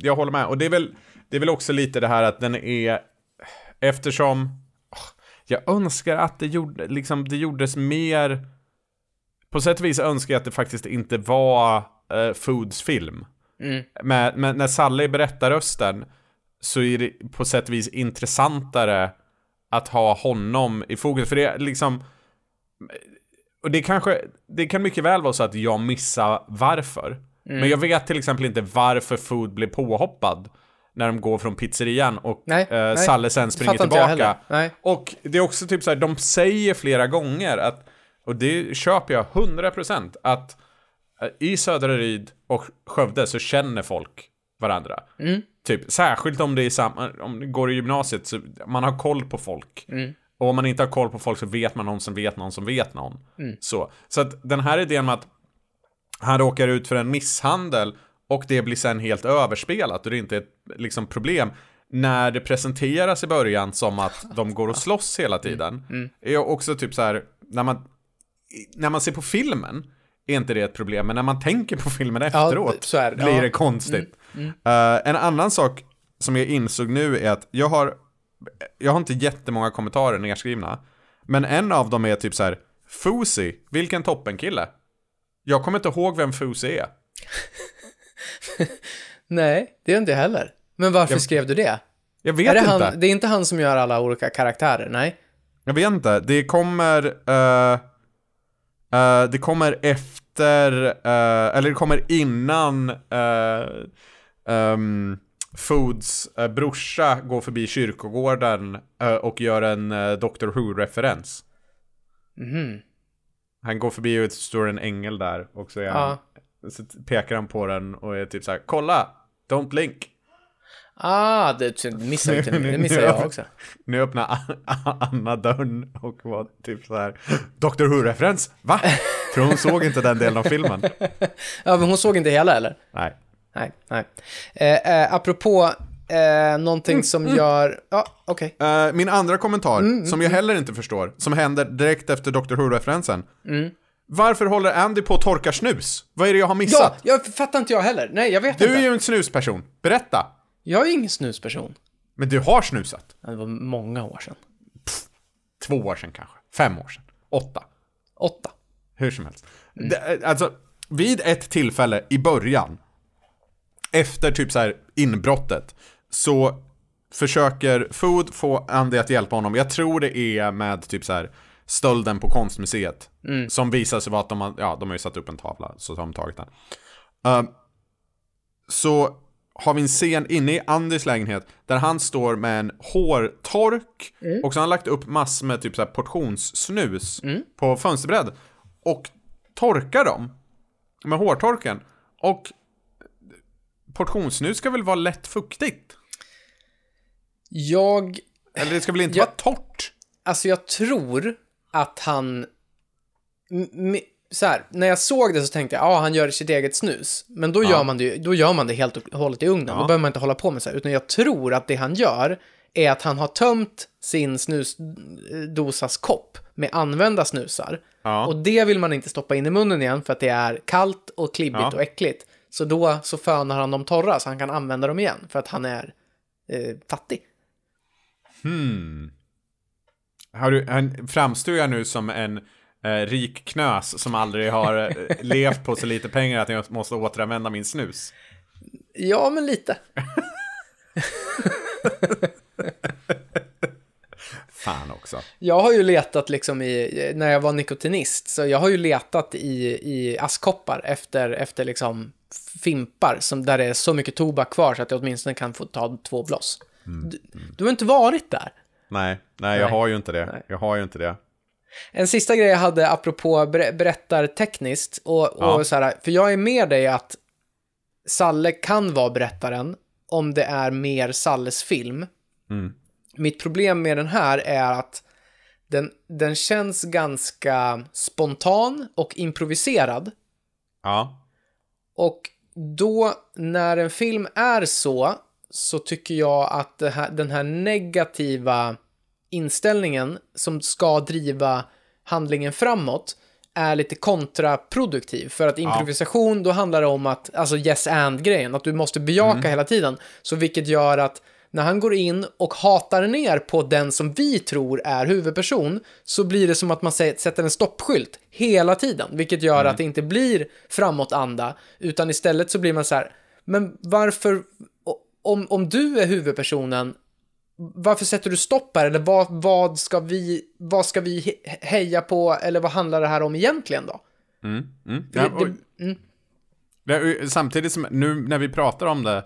jag håller med. Och det är väl, det är väl också lite det här att den är, eftersom, jag önskar att det, gjorde, liksom, det gjordes mer, på sätt och vis önskar jag att det faktiskt inte var eh, Foods film. Mm. Men, men när Sally berättar rösten, så är det på sätt och vis intressantare att ha honom i fokus. För det är liksom... Och det kanske... Det kan mycket väl vara så att jag missar varför. Mm. Men jag vet till exempel inte varför Food blir påhoppad när de går från pizzerian och nej, eh, nej. Salle sen springer tillbaka. Och det är också typ så här, de säger flera gånger att, och det köper jag 100% att eh, i Södra Ryd och Skövde så känner folk varandra. Mm. Typ, särskilt om det är samma, om det går i gymnasiet så man har koll på folk. Mm. Och om man inte har koll på folk så vet man någon som vet någon som vet någon. Mm. Så, så att den här idén med att han råkar ut för en misshandel och det blir sen helt överspelat och det är inte ett liksom, problem. När det presenteras i början som att de går och slåss hela tiden. Mm. mm. Är också typ så här, när man, när man ser på filmen är inte det ett problem, men när man tänker på filmen efteråt ja, så är det. blir det konstigt. Mm. Uh, en annan sak som jag insåg nu är att jag har, jag har inte jättemånga kommentarer nedskrivna. Men en av dem är typ så här, Fusi, vilken toppenkille. Jag kommer inte ihåg vem Fusi är. Nej, det är inte jag heller. Men varför jag, skrev du det? Jag vet det inte. Han, det är inte han som gör alla olika karaktärer, nej? Jag vet inte. Det kommer... Uh, uh, det kommer efter... Uh, eller det kommer innan um, Foods uh, brorsa går förbi kyrkogården uh, och gör en uh, Doctor Who-referens. Mm. Han går förbi och det står en ängel där och så, han, så pekar han på den och är typ så här, kolla! Don't blink! Ah, det missar jag, det missar jag också. Nu öppnar Anna dörren och var typ så här. Doctor Who-referens? Va? För hon såg inte den delen av filmen. ja, men hon såg inte hela eller? Nej nej, nej. Eh, eh, apropå eh, någonting mm, som mm. gör... Ja, okej. Okay. Eh, min andra kommentar, mm, som jag mm. heller inte förstår, som händer direkt efter Dr. Who-referensen. Mm. Varför håller Andy på att torka snus? Vad är det jag har missat? Ja, jag fattar inte jag heller. Nej, jag vet du inte. Du är ju en snusperson. Berätta. Jag är ingen snusperson. Men du har snusat. Det var många år sedan. Pff, två år sedan kanske. Fem år sedan. Åtta. Åtta. Hur som helst. Mm. Det, eh, alltså, vid ett tillfälle i början efter typ så här inbrottet så försöker Food få Andy att hjälpa honom. Jag tror det är med typ så här stölden på konstmuseet. Mm. Som visar sig vara att de har, ja, de har ju satt upp en tavla, så har de tagit den. Uh, så har vi en scen inne i Andys lägenhet där han står med en hårtork mm. och så har han lagt upp massor med typ så här portionssnus mm. på fönsterbredd och torkar dem med hårtorken. Och portionssnus ska väl vara lätt fuktigt? Jag... Eller det ska väl inte jag, vara torrt? Alltså jag tror att han... Så här, när jag såg det så tänkte jag, ja ah, han gör sitt eget snus. Men då, ja. gör, man det, då gör man det helt och hållet i ugnen. Ja. Då behöver man inte hålla på med så här. Utan jag tror att det han gör är att han har tömt sin snusdosas eh, kopp med använda snusar. Ja. Och det vill man inte stoppa in i munnen igen för att det är kallt och klibbigt och äckligt. Så då så fönar han dem torra så han kan använda dem igen för att han är eh, fattig. Hmm. Har du, framstår jag nu som en eh, rik knös som aldrig har eh, levt på så lite pengar att jag måste återanvända min snus? Ja, men lite. Fan också. Jag har ju letat liksom i, när jag var nikotinist, så jag har ju letat i, i askkoppar efter, efter liksom fimpar som, där det är så mycket tobak kvar så att jag åtminstone kan få ta två bloss. Mm. Du, du, har inte varit där. Nej, nej, jag nej. har ju inte det. Nej. Jag har ju inte det. En sista grej jag hade apropå ber berättartekniskt, och, och ja. så här, för jag är med dig att Salle kan vara berättaren om det är mer Salles film. Mm. Mitt problem med den här är att den, den känns ganska spontan och improviserad. Ja. Och då när en film är så, så tycker jag att här, den här negativa inställningen som ska driva handlingen framåt är lite kontraproduktiv. För att improvisation, ja. då handlar det om att, alltså yes and-grejen, att du måste bejaka mm. hela tiden. Så vilket gör att när han går in och hatar ner på den som vi tror är huvudperson så blir det som att man sätter en stoppskylt hela tiden, vilket gör mm. att det inte blir framåtanda, utan istället så blir man så här, men varför, om, om du är huvudpersonen, varför sätter du stopp här? Eller vad, vad, ska vi, vad ska vi heja på? Eller vad handlar det här om egentligen då? Mm, mm. Ja, det, mm. det, mm. Samtidigt som, nu när vi pratar om det,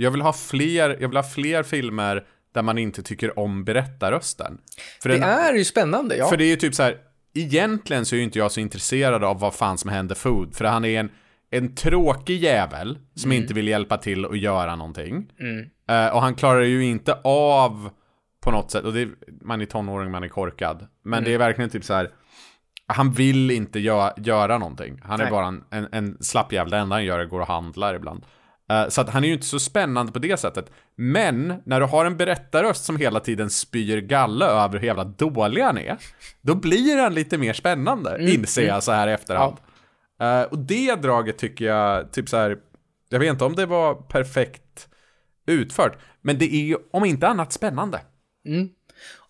jag vill ha fler, jag vill ha fler filmer där man inte tycker om berättarrösten. För det den, är ju spännande, ja. För det är ju typ så här, egentligen så är ju inte jag så intresserad av vad fan som händer Food, för han är en, en tråkig jävel som mm. inte vill hjälpa till och göra någonting. Mm. Uh, och han klarar ju inte av på något sätt, och det, man är tonåring, man är korkad. Men mm. det är mm. verkligen typ så här, han vill inte gö göra någonting. Han Nej. är bara en, en, en slapp jävel, det enda han gör är att gå och handla ibland. Eh, så att han är ju inte så spännande på det sättet. Men när du har en berättarröst som hela tiden spyr galla över hur jävla dålig han är, då blir han lite mer spännande, mm. inser jag mm. så här i efterhand. Ja. Eh, och det draget tycker jag, typ så här, jag vet inte om det var perfekt utfört, men det är ju om inte annat spännande. Mm.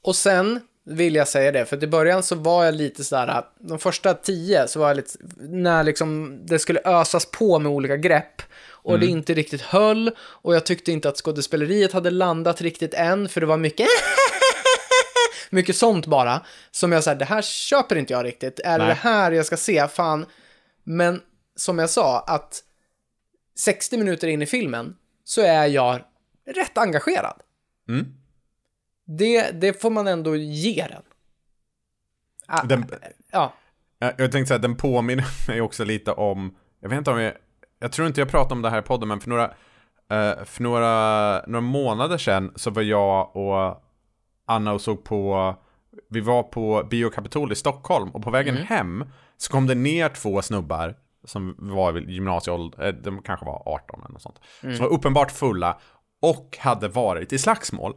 Och sen vill jag säga det, för i början så var jag lite sådär, de första tio så var jag lite, när liksom det skulle ösas på med olika grepp och mm. det inte riktigt höll och jag tyckte inte att skådespeleriet hade landat riktigt än för det var mycket mycket sånt bara som jag säger det här köper inte jag riktigt, är det det här jag ska se, fan. Men som jag sa, att 60 minuter in i filmen så är jag rätt engagerad. Mm det, det får man ändå ge den. Ah, den ja. Jag tänkte säga, den påminner mig också lite om, jag vet inte om jag, jag tror inte jag pratade om det här i podden, men för några, eh, för några, några månader sedan så var jag och Anna och såg på, vi var på Biokapitol i Stockholm och på vägen mm. hem så kom det ner två snubbar som var i gymnasieålder, eh, de kanske var 18 eller något sånt, mm. som var uppenbart fulla och hade varit i slagsmål.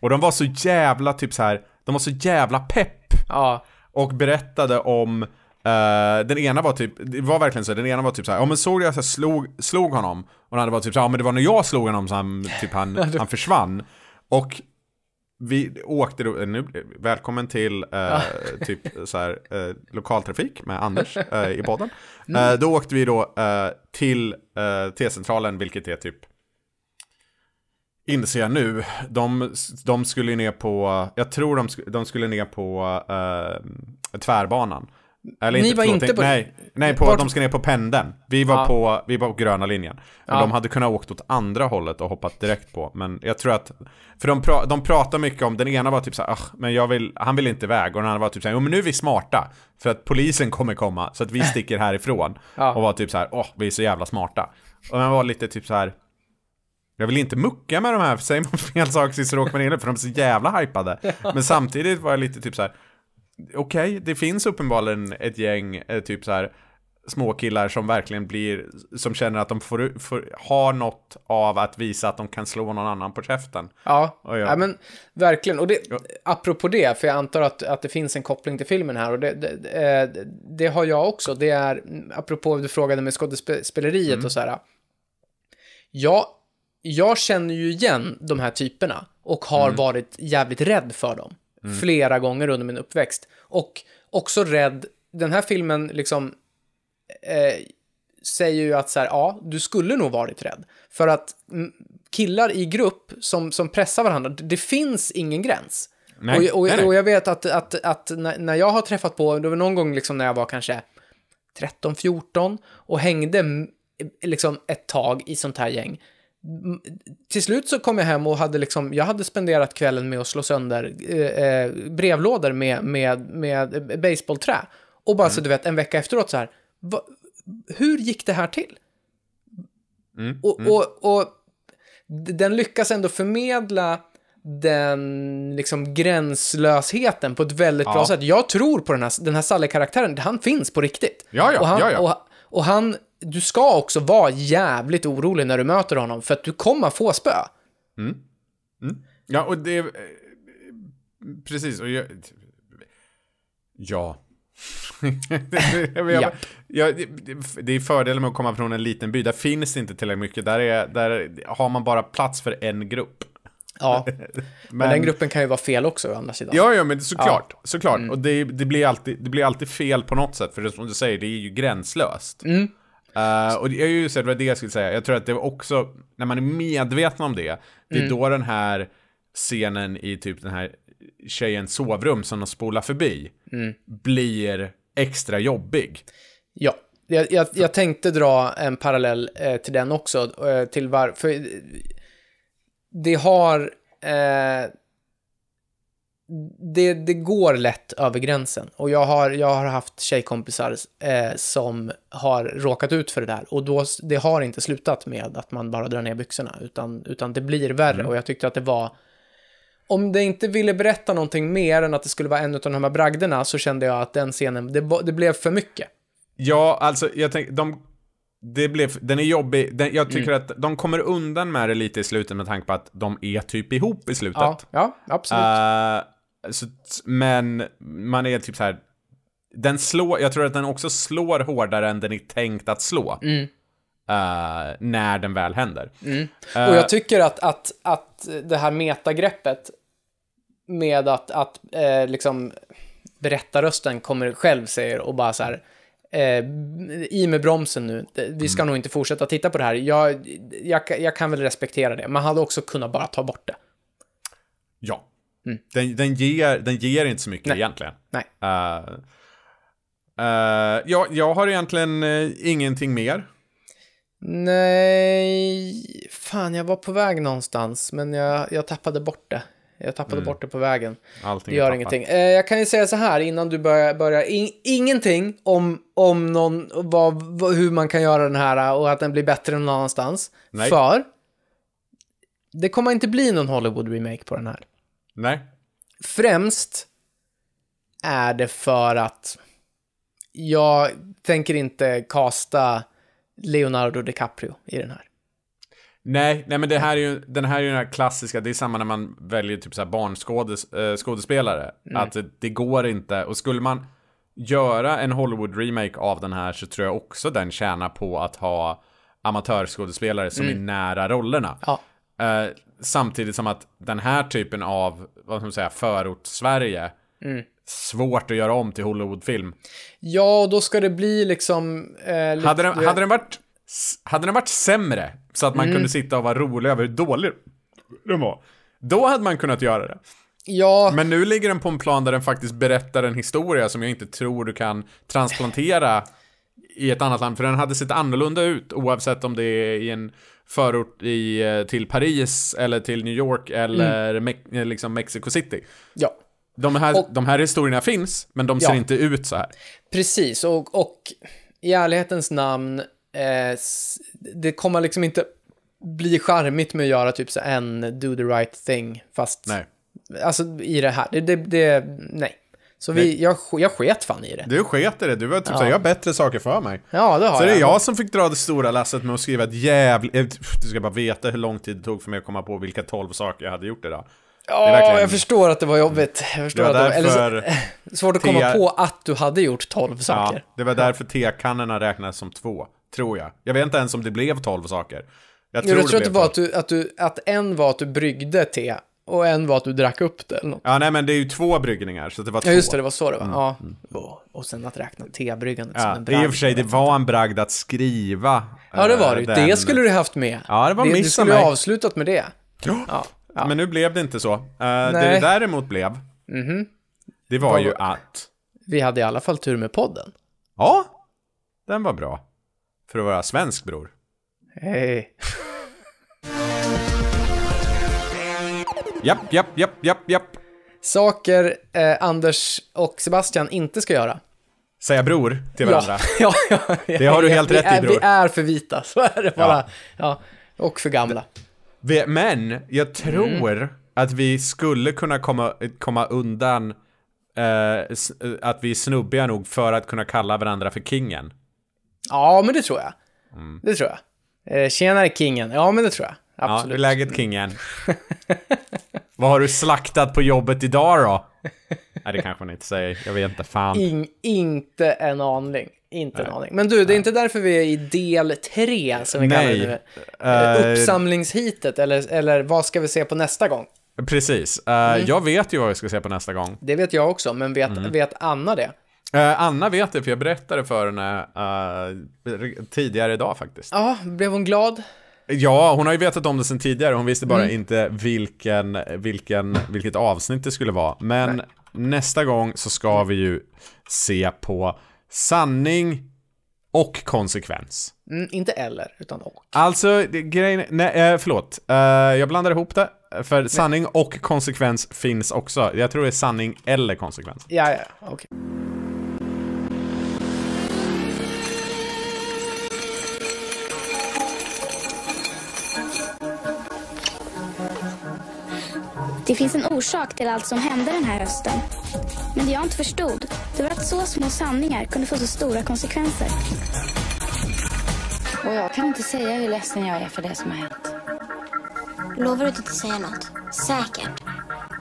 Och de var så jävla typ så här, de var så jävla pepp. Ja. Och berättade om Uh, den ena var typ, det var verkligen så, den ena var typ såhär, ja men såg du jag så här, slog, slog honom? Och den andra var typ såhär, ja men det var när jag slog honom som han, typ han, han försvann. Och vi åkte, eh, nu, välkommen till uh, typ så här, uh, lokaltrafik med Anders i podden. Mm. då åkte vi då till T-centralen, vilket är typ Inser jag nu. De, de skulle ner på, jag tror de, de skulle ner på uh, tvärbanan. Eller Ni inte, var förlåt, inte på... Nej, nej på, Vart... de ska ner på pendeln. Vi var, ja. på, vi var på gröna linjen. ja. de hade kunnat åkt åt andra hållet och hoppat direkt på. Men jag tror att... För de, pra, de pratar mycket om, den ena var typ såhär, men jag vill, han vill inte iväg. Och den andra var typ såhär, jo men nu är vi smarta. För att polisen kommer komma, så att vi sticker härifrån. ja. Och var typ såhär, åh, vi är så jävla smarta. Och den var lite typ så här. Jag vill inte mucka med de här, för säger man fel saker så råkar man in. för de är så jävla hypade. Men samtidigt var jag lite typ så här, okej, okay, det finns uppenbarligen ett gäng, eh, typ så här, små som verkligen blir, som känner att de får, får, har något av att visa att de kan slå någon annan på käften. Ja, jag... ja men verkligen. Och det, ja. apropå det, för jag antar att, att det finns en koppling till filmen här, och det, det, eh, det har jag också. Det är, apropå du frågade med skådespeleriet mm. och så här. Jag jag känner ju igen de här typerna och har mm. varit jävligt rädd för dem mm. flera gånger under min uppväxt. Och också rädd, den här filmen liksom eh, säger ju att så här, ja, du skulle nog varit rädd. För att killar i grupp som, som pressar varandra, det finns ingen gräns. Nej, och, och, och jag vet att, att, att, att när jag har träffat på, det var någon gång liksom när jag var kanske 13-14 och hängde liksom ett tag i sånt här gäng, till slut så kom jag hem och hade liksom, jag hade spenderat kvällen med att slå sönder eh, eh brevlådor med, med, med baseballträ. Och bara mm. så du vet, en vecka efteråt så här, va, hur gick det här till? Mm. Och, mm. och, och den lyckas ändå förmedla den liksom gränslösheten på ett väldigt ja. bra sätt. Jag tror på den här, den här Salle-karaktären, han finns på riktigt. Ja, ja, och han, ja, ja. Och, och han du ska också vara jävligt orolig när du möter honom, för att du kommer få spö. Mm. Mm. Ja, och det... Eh, precis, och jag... Ja. jag, jag, jag, det är fördelen med att komma från en liten by. Där finns det inte tillräckligt mycket. Där, är, där har man bara plats för en grupp. Ja, men, men, den gruppen kan ju vara fel också å andra sidan. Ja, ja men såklart. Ja. såklart. Mm. Och det, det, blir alltid, det blir alltid fel på något sätt. För det, som du säger, det är ju gränslöst. Mm. Uh, och jag är ju det var det jag skulle säga. Jag tror att det var också, när man är medveten om det, det är mm. då den här scenen i typ den här tjejens sovrum som de spolar förbi mm. blir extra jobbig. Ja. Jag, jag, jag, tänkte dra en parallell eh, till den också, eh, till varför... Det har... Eh, det, det går lätt över gränsen. Och jag har, jag har haft tjejkompisar eh, som har råkat ut för det där. Och då, det har inte slutat med att man bara drar ner byxorna, utan, utan det blir värre. Mm. Och jag tyckte att det var... Om det inte ville berätta någonting mer än att det skulle vara en av de här bragderna så kände jag att den scenen, det, det blev för mycket. Ja, alltså jag tänkte, de, det blev, den är jobbig. Den, jag tycker mm. att de kommer undan med det lite i slutet med tanke på att de är typ ihop i slutet. Ja, ja absolut. Uh, så, men man är typ så här. Den slår, jag tror att den också slår hårdare än den är tänkt att slå. Mm. Uh, när den väl händer. Mm. Uh, och jag tycker att, att, att det här metagreppet med att, att eh, liksom berättarrösten kommer själv säger och bara så här eh, i med bromsen nu, vi ska mm. nog inte fortsätta titta på det här. Jag, jag, jag kan väl respektera det, man hade också kunnat bara ta bort det. Ja. Mm. Den, den, ger, den ger inte så mycket Nej. egentligen. Nej. Uh, eh, uh, eh, ja, jag har egentligen uh, ingenting mer. Nej, fan jag var på väg någonstans men jag, jag tappade bort det. Jag tappade mm. bort det på vägen. Allting det gör ingenting. Eh, jag kan ju säga så här innan du börjar. börjar. In, ingenting om, om någon, vad, vad, hur man kan göra den här och att den blir bättre någon annanstans. Nej. För det kommer inte bli någon Hollywood-remake på den här. Nej. Främst är det för att jag tänker inte kasta Leonardo DiCaprio i den här. Nej, nej men det här är ju, den här är ju den här klassiska, det är samma när man väljer typ så här barnskådespelare. Eh, äh, mm. att det går inte, och skulle man göra en Hollywood-remake av den här så tror jag också den tjänar på att ha amatörskådespelare som mm. är nära rollerna. Ja. Uh, samtidigt som att den här typen av, vad ska man säga, förort-Sverige mm. Svårt att göra om till Hollywoodfilm. Ja, och då ska det bli liksom... Eh, lite... hade, den, hade, den varit, hade den varit sämre, så att man mm. kunde sitta och vara rolig över hur dålig den var, då hade man kunnat göra det. Ja. Men nu ligger den på en plan där den faktiskt berättar en historia som jag inte tror du kan transplantera i ett annat land. För den hade sett annorlunda ut oavsett om det är i en förort i, eh, till Paris eller till New York eller mm. me eh, liksom Mexico City. Ja. De här, och, de här historierna finns, men de ser ja. inte ut så här. Precis, och, och i ärlighetens namn, eh, det kommer liksom inte bli charmigt med att göra typ så en do the right thing, fast... Nej. Alltså i det här, det, det, det nej. Så vi, jag, jag sket fan i det. Du sket i det, du var typ ja. såhär, jag har bättre saker för mig. Ja, det har Så jag. det är jag som fick dra det stora lasset med att skriva ett jävligt... Eh, du ska bara veta hur lång tid det tog för mig att komma på vilka tolv saker jag hade gjort idag. Ja, verkligen... jag förstår att det var jobbigt. Jag förstår att det var eller så, svårt att komma på att du hade gjort tolv saker. Ja, det var därför tekannorna räknades som två, tror jag. Jag vet inte ens om det blev tolv saker. Jag tror, jo, jag tror det, att det var att, du, att, du, att en var att du bryggde te och en var att du drack upp det eller något. Ja, nej men det är ju två bryggningar, så det var två. Ja, just det, det var så det var. Mm. Ja. Mm. Och sen att räkna tebryggandet ja, som en bragd. i och för sig, det var en bragd att skriva. Ja, det var det eh, den... Det skulle du haft med. Ja, det var det, Du skulle mig. avslutat med det. Ja. ja. Men nu blev det inte så. Uh, det det däremot blev, mm -hmm. det var, var ju att... Vi hade i alla fall tur med podden. Ja, den var bra. För att vara svensk, bror. Hej. Japp, japp, japp, japp, japp. Saker eh, Anders och Sebastian inte ska göra. Säga bror till varandra. Ja, ja, ja, det har du helt rätt är, i bror. Vi är för vita, så är det bara. Ja. och för gamla. men jag tror mm. att vi skulle kunna komma, komma undan eh, eh, att vi är snubbiga nog för att kunna kalla varandra för kingen. Ja, men det tror jag. Mm. Det tror jag. Eh, tjenare kingen, ja men det tror jag. Absolut. Ja, hur är läget kingen? Vad har du slaktat på jobbet idag då? Nej, det kanske man inte säger. Jag vet inte. Fan. In, inte en aning. Inte Nej. en aning. Men du, det är Nej. inte därför vi är i del tre, som vi Nej. kallar det eh, Uppsamlingshitet, eller, eller vad ska vi se på nästa gång? Precis. Uh, mm. Jag vet ju vad vi ska se på nästa gång. Det vet jag också, men vet, mm. vet Anna det? Uh, Anna vet det, för jag berättade för henne tidigare idag faktiskt. Ja, blev hon glad? Ja, hon har ju vetat om det sen tidigare. Hon visste bara mm. inte vilken, vilken, vilket avsnitt det skulle vara. Men Nej. nästa gång så ska vi ju se på sanning och konsekvens. Mm, inte eller, utan och. Alltså, grejen... Nej, eh, förlåt. Eh, jag blandar ihop det. För sanning och konsekvens finns också. Jag tror det är sanning eller konsekvens. Ja, ja, okej. Okay. Det finns en orsak till allt som hände den här hösten. Men det jag inte förstod, det var att så små sanningar kunde få så stora konsekvenser. Och jag kan inte säga hur ledsen jag är för det som har hänt. Lovar du att inte säga något? Säkert.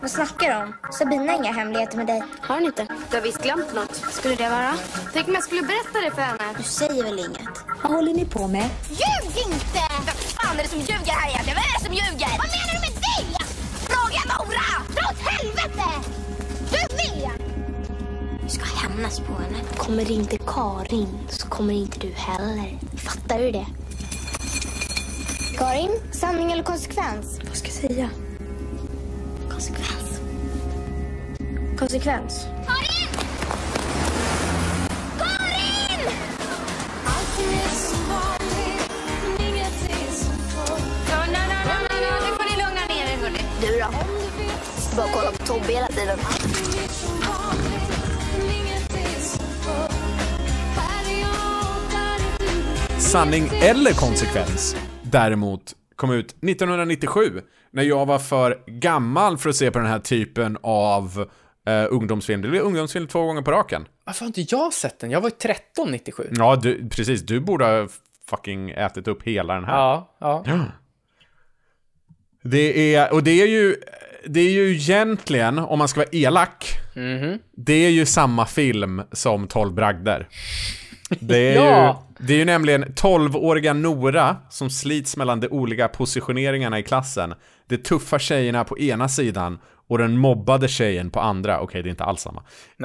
Vad snackar du om? Sabina har inga hemligheter med dig. Har hon inte? Du har visst glömt något. Skulle det vara? Tänk om jag skulle berätta det för henne. Du säger väl inget? Vad håller ni på med? Ljug inte! Vad fan är det som ljuger här egentligen? Vad är det som ljuger? Vad menar du med Dra åt helvete! Du vet! Vi ska hämnas på henne. Kommer inte Karin så kommer inte du heller. Fattar du det? Karin, sanning eller konsekvens? Vad ska jag säga? Konsekvens. Konsekvens. Karin! Karin! nu får ni lugna ner er, hörni. Du då? Bara kolla på Tobbe hela tiden. Sanning eller konsekvens däremot kom ut 1997 när jag var för gammal för att se på den här typen av eh, ungdomsfilm. Det blev ungdomsfilm två gånger på raken. Varför har inte jag sett den? Jag var ju 13 97. Ja, du, precis. Du borde ha fucking ätit upp hela den här. Ja, ja. Det är, och det är ju det är ju egentligen, om man ska vara elak, mm -hmm. det är ju samma film som 12 bragder. Det är, ja. ju, det är ju nämligen 12-åriga Nora som slits mellan de olika positioneringarna i klassen. De tuffa tjejerna på ena sidan och den mobbade tjejen på andra. Okej, okay, det är inte alls samma.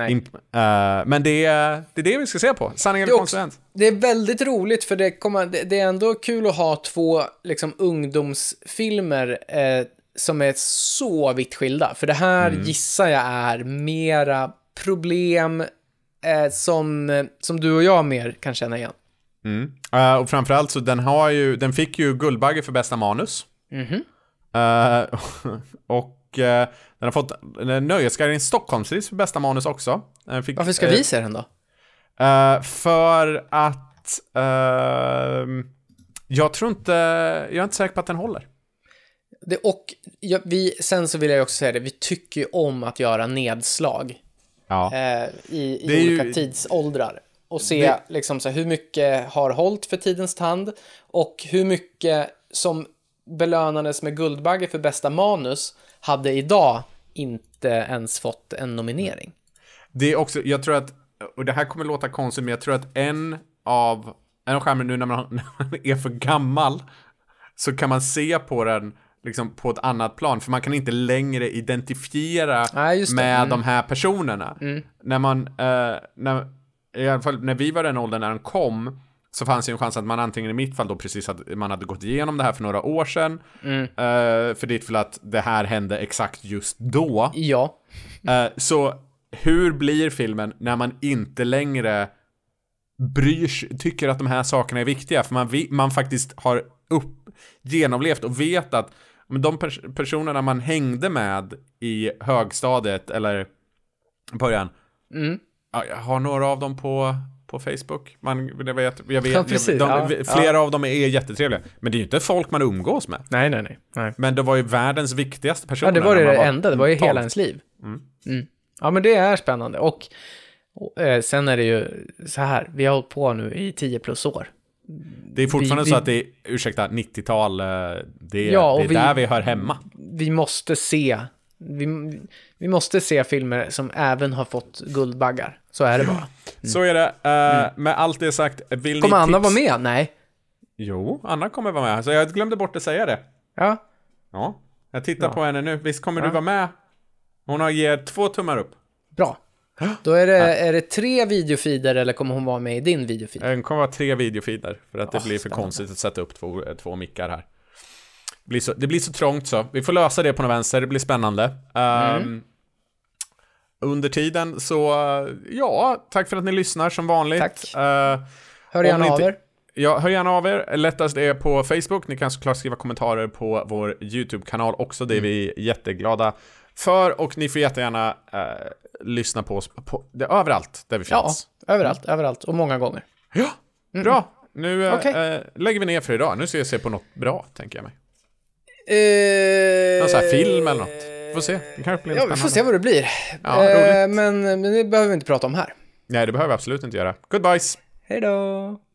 In, uh, eh, men det är, det är det vi ska se på. Sanning eller konsekvens. Det är väldigt roligt för det, kommer, det, det, är ändå kul att ha två liksom, ungdomsfilmer eh, som är så vitt skilda. För det här mm. gissar jag är mera problem eh, som, som du och jag mer kan känna igen. Mm. Uh, och framförallt så den har ju, den fick ju Guldbagge för bästa manus. Mm. Uh, och uh, den har fått Nöjesguiden Stockholmspris för bästa manus också. Fick, Varför ska vi se den då? för att jag tror inte, jag är inte säker på att den håller. Det, och ja, vi, sen så vill jag också säga det, vi tycker ju om att göra nedslag ja. eh, i, i olika ju... tidsåldrar. Och se det... liksom, så här, hur mycket har hållit för tidens tand och hur mycket som belönades med Guldbagge för bästa manus hade idag inte ens fått en nominering. Det är också, jag tror att, och det här kommer låta konstigt, men jag tror att en av, en av skärmen nu när man, när man är för gammal så kan man se på den liksom på ett annat plan. För man kan inte längre identifiera Nej, med mm. de här personerna. Mm. När man, eh, när, i alla fall när vi var den åldern när de kom, så fanns ju en chans att man antingen i mitt fall då precis att man hade gått igenom det här för några år sedan. Mm. Eh, för ditt fall att det här hände exakt just då. Ja. Eh, så hur blir filmen när man inte längre bryr sig, tycker att de här sakerna är viktiga? För man, man faktiskt har upp, genomlevt och vet att men de pers personerna man hängde med i högstadiet eller början. Mm. Jag har några av dem på, på Facebook. Man, jag vet, jag vet, ja, precis, de, ja, flera ja. av dem är jättetrevliga. Men det är ju inte folk man umgås med. Nej, nej, nej. nej. Men det var ju världens viktigaste personer. Ja, det var ju det enda. Det var ju hela ens liv. Mm. Mm. Ja, men det är spännande. Och, och eh, sen är det ju så här. Vi har hållit på nu i tio plus år. Det är fortfarande vi, så att det är, ursäkta, 90-tal, eh, det, ja, det är vi, där vi hör hemma. Vi måste se, vi, vi måste se filmer som även har fått Guldbaggar. Så är det bara. Mm. Så är det. Uh, mm. Med allt det sagt, vill Kommer Anna vara med? Nej. Jo, Anna kommer vara med. Så jag glömde bort att säga det. Ja. Ja. Jag tittar ja. på henne nu. Visst kommer ja. du vara med? Hon har ger två tummar upp. Bra. Då är det, är det tre videofeeder eller kommer hon vara med i din videofeed? Det kommer vara tre videofeeder för att det oh, blir för spännande. konstigt att sätta upp två, två mickar här. Det blir, så, det blir så trångt så. Vi får lösa det på något vänster, det blir spännande. Ehm, mm. under tiden så, ja, tack för att ni lyssnar som vanligt. Tack. Uh, hör gärna inte, av er. Ja, hör gärna av er. Lättast är på Facebook. Ni kan såklart skriva kommentarer på vår YouTube-kanal också. Det är mm. vi jätteglada för och ni får jättegärna eh, lyssna på oss på, det, överallt där vi finns. Ja, överallt, överallt och många gånger. Ja, mm. bra. Nu eh, okay. äh, eh, lägger vi ner för idag. Nu ska jag se på något bra, tänker jag mig. Eh... Någon sån här film eller något. Vi får se. Det kanske blir ja, vi får se vad det blir. Ja, eh, men, men det behöver vi inte prata om här. Nej, det behöver vi absolut inte göra. Goodbyes! Hej då!